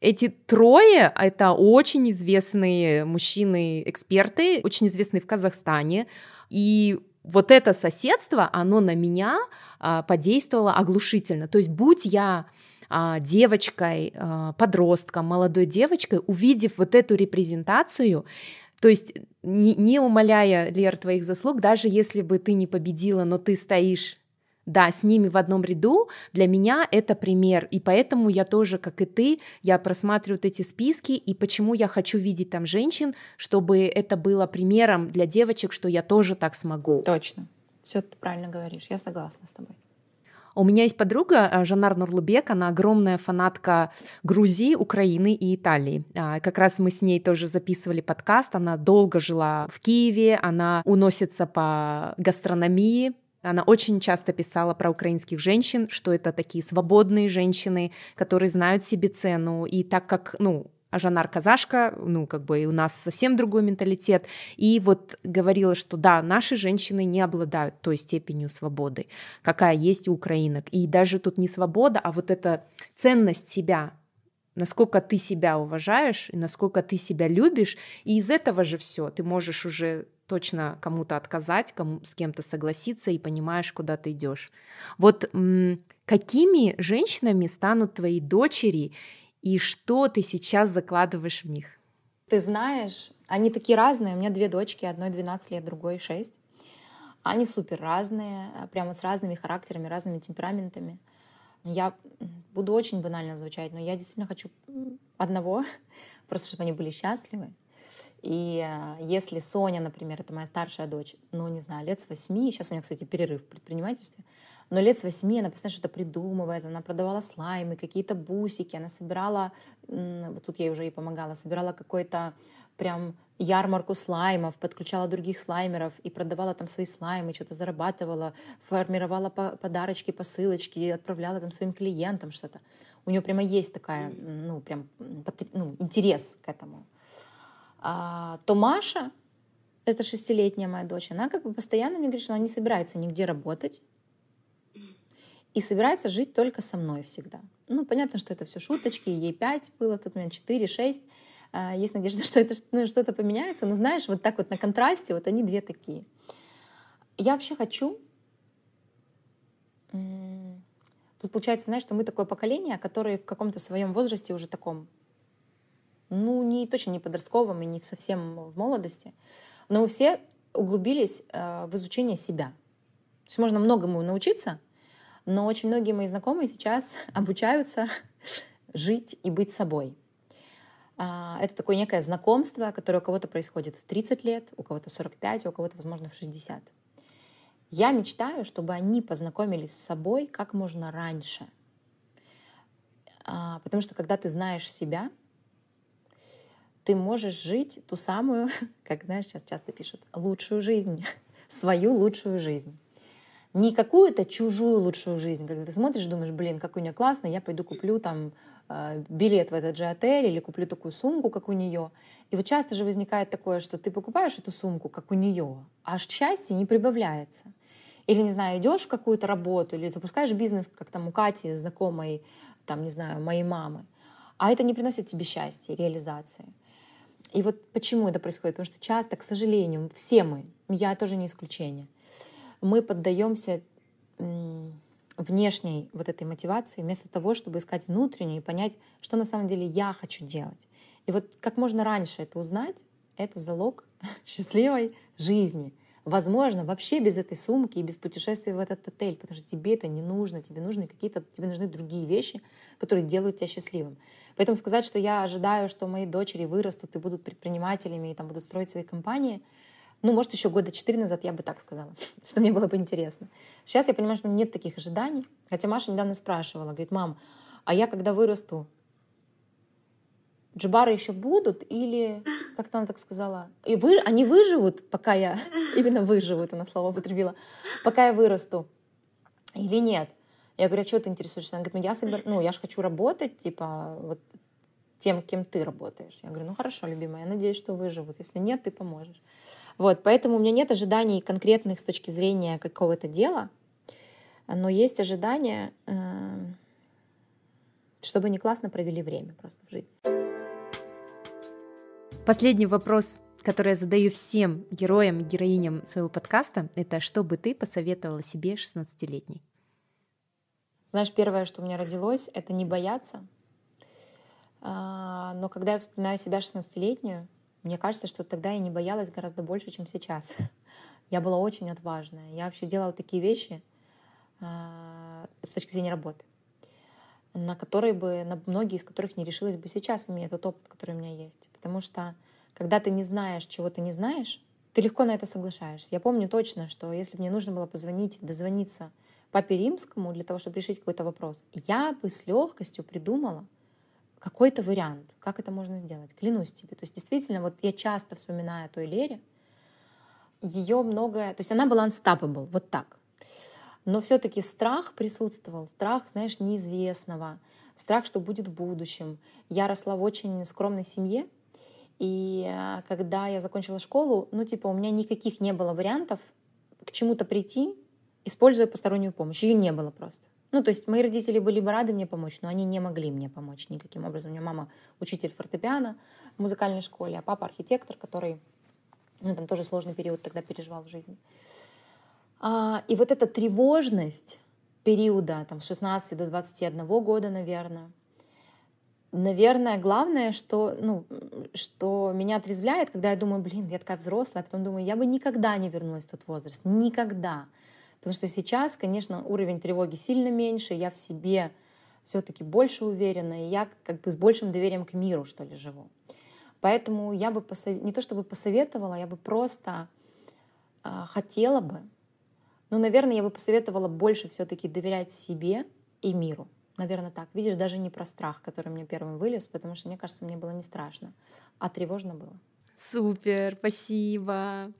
Эти трое — это очень известные мужчины-эксперты, очень известные в Казахстане. И вот это соседство, оно на меня а, подействовало оглушительно. То есть будь я а, девочкой, а, подростком, молодой девочкой, увидев вот эту репрезентацию, то есть не, не умаляя, Лер, твоих заслуг, даже если бы ты не победила, но ты стоишь да, с ними в одном ряду, для меня это пример, и поэтому я тоже, как и ты, я просматриваю вот эти списки, и почему я хочу видеть там женщин, чтобы это было примером для девочек, что я тоже так смогу. Точно, все ты правильно говоришь, я согласна с тобой. У меня есть подруга э, Жанар Нурлубек, она огромная фанатка Грузии, Украины и Италии. А, как раз мы с ней тоже записывали подкаст. Она долго жила в Киеве, она уносится по гастрономии, она очень часто писала про украинских женщин, что это такие свободные женщины, которые знают себе цену. И так как, ну, а Жанар казашка, ну, как бы и у нас совсем другой менталитет, и вот говорила, что да, наши женщины не обладают той степенью свободы, какая есть у украинок, и даже тут не свобода, а вот эта ценность себя, насколько ты себя уважаешь, и насколько ты себя любишь, и из этого же все ты можешь уже точно кому-то отказать, кому, с кем-то согласиться и понимаешь, куда ты идешь. Вот какими женщинами станут твои дочери и что ты сейчас закладываешь в них? Ты знаешь, они такие разные. У меня две дочки, одной 12 лет, другой 6. Они супер разные, а, прямо с разными характерами, разными темпераментами. Я буду очень банально звучать, но я действительно хочу одного, просто чтобы они были счастливы, и а, если Соня, например, это моя старшая дочь, ну, не знаю, лет с восьми, сейчас у нее, кстати, перерыв в предпринимательстве, но лет с восьми она постоянно что-то придумывает, она продавала слаймы, какие-то бусики, она собирала, вот тут я уже ей помогала, собирала какой-то прям ярмарку слаймов, подключала других слаймеров и продавала там свои слаймы, что-то зарабатывала, формировала подарочки, посылочки, отправляла там своим клиентам что-то. У нее прямо есть такая, ну, прям ну, интерес к этому а, то Маша, это шестилетняя моя дочь, она как бы постоянно мне говорит, что она не собирается нигде работать и собирается жить только со мной всегда. Ну, понятно, что это все шуточки, ей пять было, тут у меня четыре, шесть. А, есть надежда, что это ну, что-то поменяется, но знаешь, вот так вот на контрасте, вот они две такие. Я вообще хочу... Тут получается, знаешь, что мы такое поколение, которое в каком-то своем возрасте уже таком ну, не, точно не подростковым и не совсем в молодости, но мы все углубились э, в изучение себя. То есть можно многому научиться, но очень многие мои знакомые сейчас обучаются жить и быть собой. А, это такое некое знакомство, которое у кого-то происходит в 30 лет, у кого-то в 45, у кого-то, возможно, в 60. Я мечтаю, чтобы они познакомились с собой как можно раньше. А, потому что когда ты знаешь себя, ты можешь жить ту самую, как знаешь, сейчас часто пишут, лучшую жизнь, свою лучшую жизнь. Не какую-то чужую лучшую жизнь, когда ты смотришь, думаешь, блин, как у нее классно, я пойду куплю там э, билет в этот же отель или куплю такую сумку, как у нее. И вот часто же возникает такое, что ты покупаешь эту сумку, как у нее, а счастье не прибавляется. Или, не знаю, идешь в какую-то работу, или запускаешь бизнес, как там у Кати, знакомой, там, не знаю, моей мамы. А это не приносит тебе счастья, реализации. И вот почему это происходит? Потому что часто, к сожалению, все мы, я тоже не исключение, мы поддаемся внешней вот этой мотивации, вместо того, чтобы искать внутреннюю и понять, что на самом деле я хочу делать. И вот как можно раньше это узнать, это залог счастливой жизни — Возможно, вообще без этой сумки и без путешествия в этот отель, потому что тебе это не нужно, тебе нужны какие-то, тебе нужны другие вещи, которые делают тебя счастливым. Поэтому сказать, что я ожидаю, что мои дочери вырастут и будут предпринимателями, и там будут строить свои компании, ну, может, еще года четыре назад я бы так сказала, что мне было бы интересно. Сейчас я понимаю, что нет таких ожиданий. Хотя Маша недавно спрашивала, говорит, мам, а я когда вырасту, Джибары еще будут или, как она так сказала, и вы, они выживут, пока я, именно выживут, она слово употребила, пока я вырасту или нет? Я говорю, а чего ты интересуешься? Она говорит, ну я, собер... ну я же хочу работать, типа, вот тем, кем ты работаешь. Я говорю, ну хорошо, любимая, я надеюсь, что выживут. Если нет, ты поможешь. Вот, поэтому у меня нет ожиданий конкретных с точки зрения какого-то дела, но есть ожидания, э, чтобы они классно провели время просто в жизни. Последний вопрос, который я задаю всем героям и героиням своего подкаста, это что бы ты посоветовала себе 16-летней? Знаешь, первое, что у меня родилось, это не бояться. А, но когда я вспоминаю себя 16-летнюю, мне кажется, что тогда я не боялась гораздо больше, чем сейчас. Я была очень отважная. Я вообще делала такие вещи а, с точки зрения работы на которые бы, на многие из которых не решилась бы сейчас, имея этот опыт, который у меня есть. Потому что когда ты не знаешь, чего ты не знаешь, ты легко на это соглашаешься. Я помню точно, что если бы мне нужно было позвонить, дозвониться папе римскому для того, чтобы решить какой-то вопрос, я бы с легкостью придумала какой-то вариант, как это можно сделать, клянусь тебе. То есть действительно, вот я часто вспоминаю о той Лере, ее многое, то есть она была unstoppable, вот так. Но все-таки страх присутствовал, страх, знаешь, неизвестного, страх, что будет в будущем. Я росла в очень скромной семье, и э, когда я закончила школу, ну, типа, у меня никаких не было вариантов к чему-то прийти, используя постороннюю помощь. Ее не было просто. Ну, то есть мои родители были бы рады мне помочь, но они не могли мне помочь никаким образом. У меня мама учитель фортепиано в музыкальной школе, а папа архитектор, который, ну, там тоже сложный период тогда переживал в жизни. А, и вот эта тревожность периода там, с 16 до 21 года, наверное, наверное, главное, что, ну, что меня отрезвляет, когда я думаю, блин, я такая взрослая, а потом думаю, я бы никогда не вернулась в тот возраст. Никогда. Потому что сейчас, конечно, уровень тревоги сильно меньше, я в себе все-таки больше уверена, и я как бы с большим доверием к миру, что ли, живу. Поэтому я бы посов... не то чтобы посоветовала, я бы просто э, хотела бы, но, наверное, я бы посоветовала больше все-таки доверять себе и миру. Наверное, так. Видишь, даже не про страх, который мне первым вылез, потому что, мне кажется, мне было не страшно, а тревожно было. Супер, спасибо.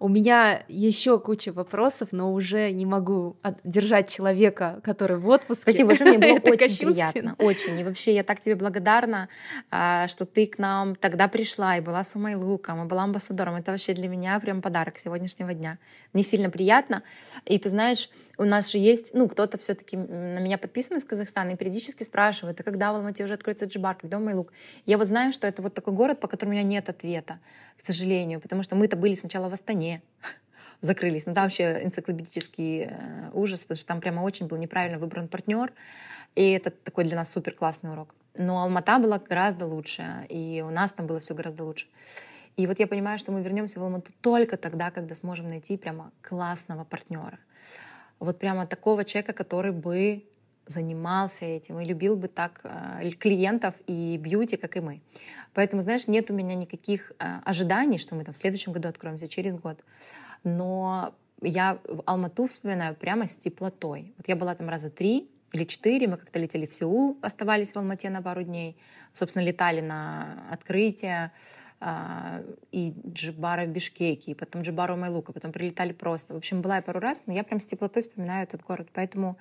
У меня еще куча вопросов, но уже не могу держать человека, который в отпуске. Спасибо большое, мне было очень приятно, очень. И вообще я так тебе благодарна, а, что ты к нам тогда пришла и была с умой Умайлуком, и была амбассадором. Это вообще для меня прям подарок сегодняшнего дня. Мне сильно приятно. И ты знаешь, у нас же есть, ну, кто-то все-таки на меня подписан из Казахстана и периодически спрашивает, а когда в Алмате уже откроется джибар, когда Лук. Я вот знаю, что это вот такой город, по которому у меня нет ответа, к сожалению, потому что мы-то были сначала в Астане, закрылись. ну там вообще энциклопедический э, ужас, потому что там прямо очень был неправильно выбран партнер. И это такой для нас супер классный урок. Но Алмата была гораздо лучше, и у нас там было все гораздо лучше. И вот я понимаю, что мы вернемся в Алмату только тогда, когда сможем найти прямо классного партнера — вот прямо такого человека, который бы занимался этим и любил бы так э, клиентов и бьюти, как и мы. Поэтому, знаешь, нет у меня никаких э, ожиданий, что мы там в следующем году откроемся, через год. Но я Алмату вспоминаю прямо с теплотой. Вот я была там раза три или четыре, мы как-то летели в Сеул, оставались в Алмате на пару дней, собственно, летали на открытие, а, и Джибара в Бишкеке, и потом Джибару Майлука, потом прилетали просто. В общем, была я пару раз, но я прям с теплотой вспоминаю этот город. Поэтому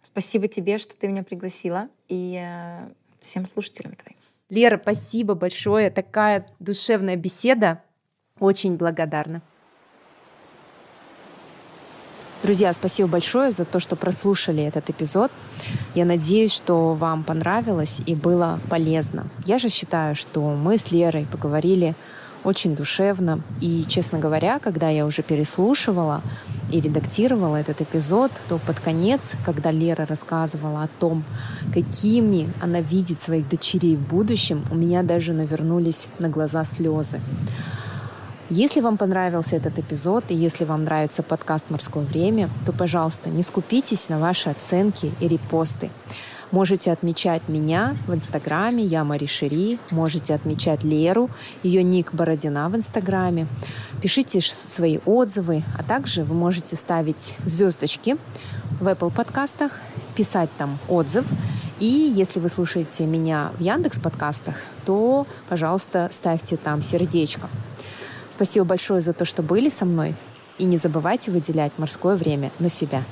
спасибо тебе, что ты меня пригласила, и э, всем слушателям твоим. Лера, спасибо большое. Такая душевная беседа. Очень благодарна. Друзья, спасибо большое за то, что прослушали этот эпизод. Я надеюсь, что вам понравилось и было полезно. Я же считаю, что мы с Лерой поговорили очень душевно. И, честно говоря, когда я уже переслушивала и редактировала этот эпизод, то под конец, когда Лера рассказывала о том, какими она видит своих дочерей в будущем, у меня даже навернулись на глаза слезы. Если вам понравился этот эпизод и если вам нравится подкаст «Морское время», то, пожалуйста, не скупитесь на ваши оценки и репосты. Можете отмечать меня в Инстаграме, я Мари Шири. Можете отмечать Леру, ее ник Бородина в Инстаграме. Пишите свои отзывы, а также вы можете ставить звездочки в Apple подкастах, писать там отзыв. И если вы слушаете меня в Яндекс подкастах, то, пожалуйста, ставьте там сердечко. Спасибо большое за то, что были со мной. И не забывайте выделять морское время на себя.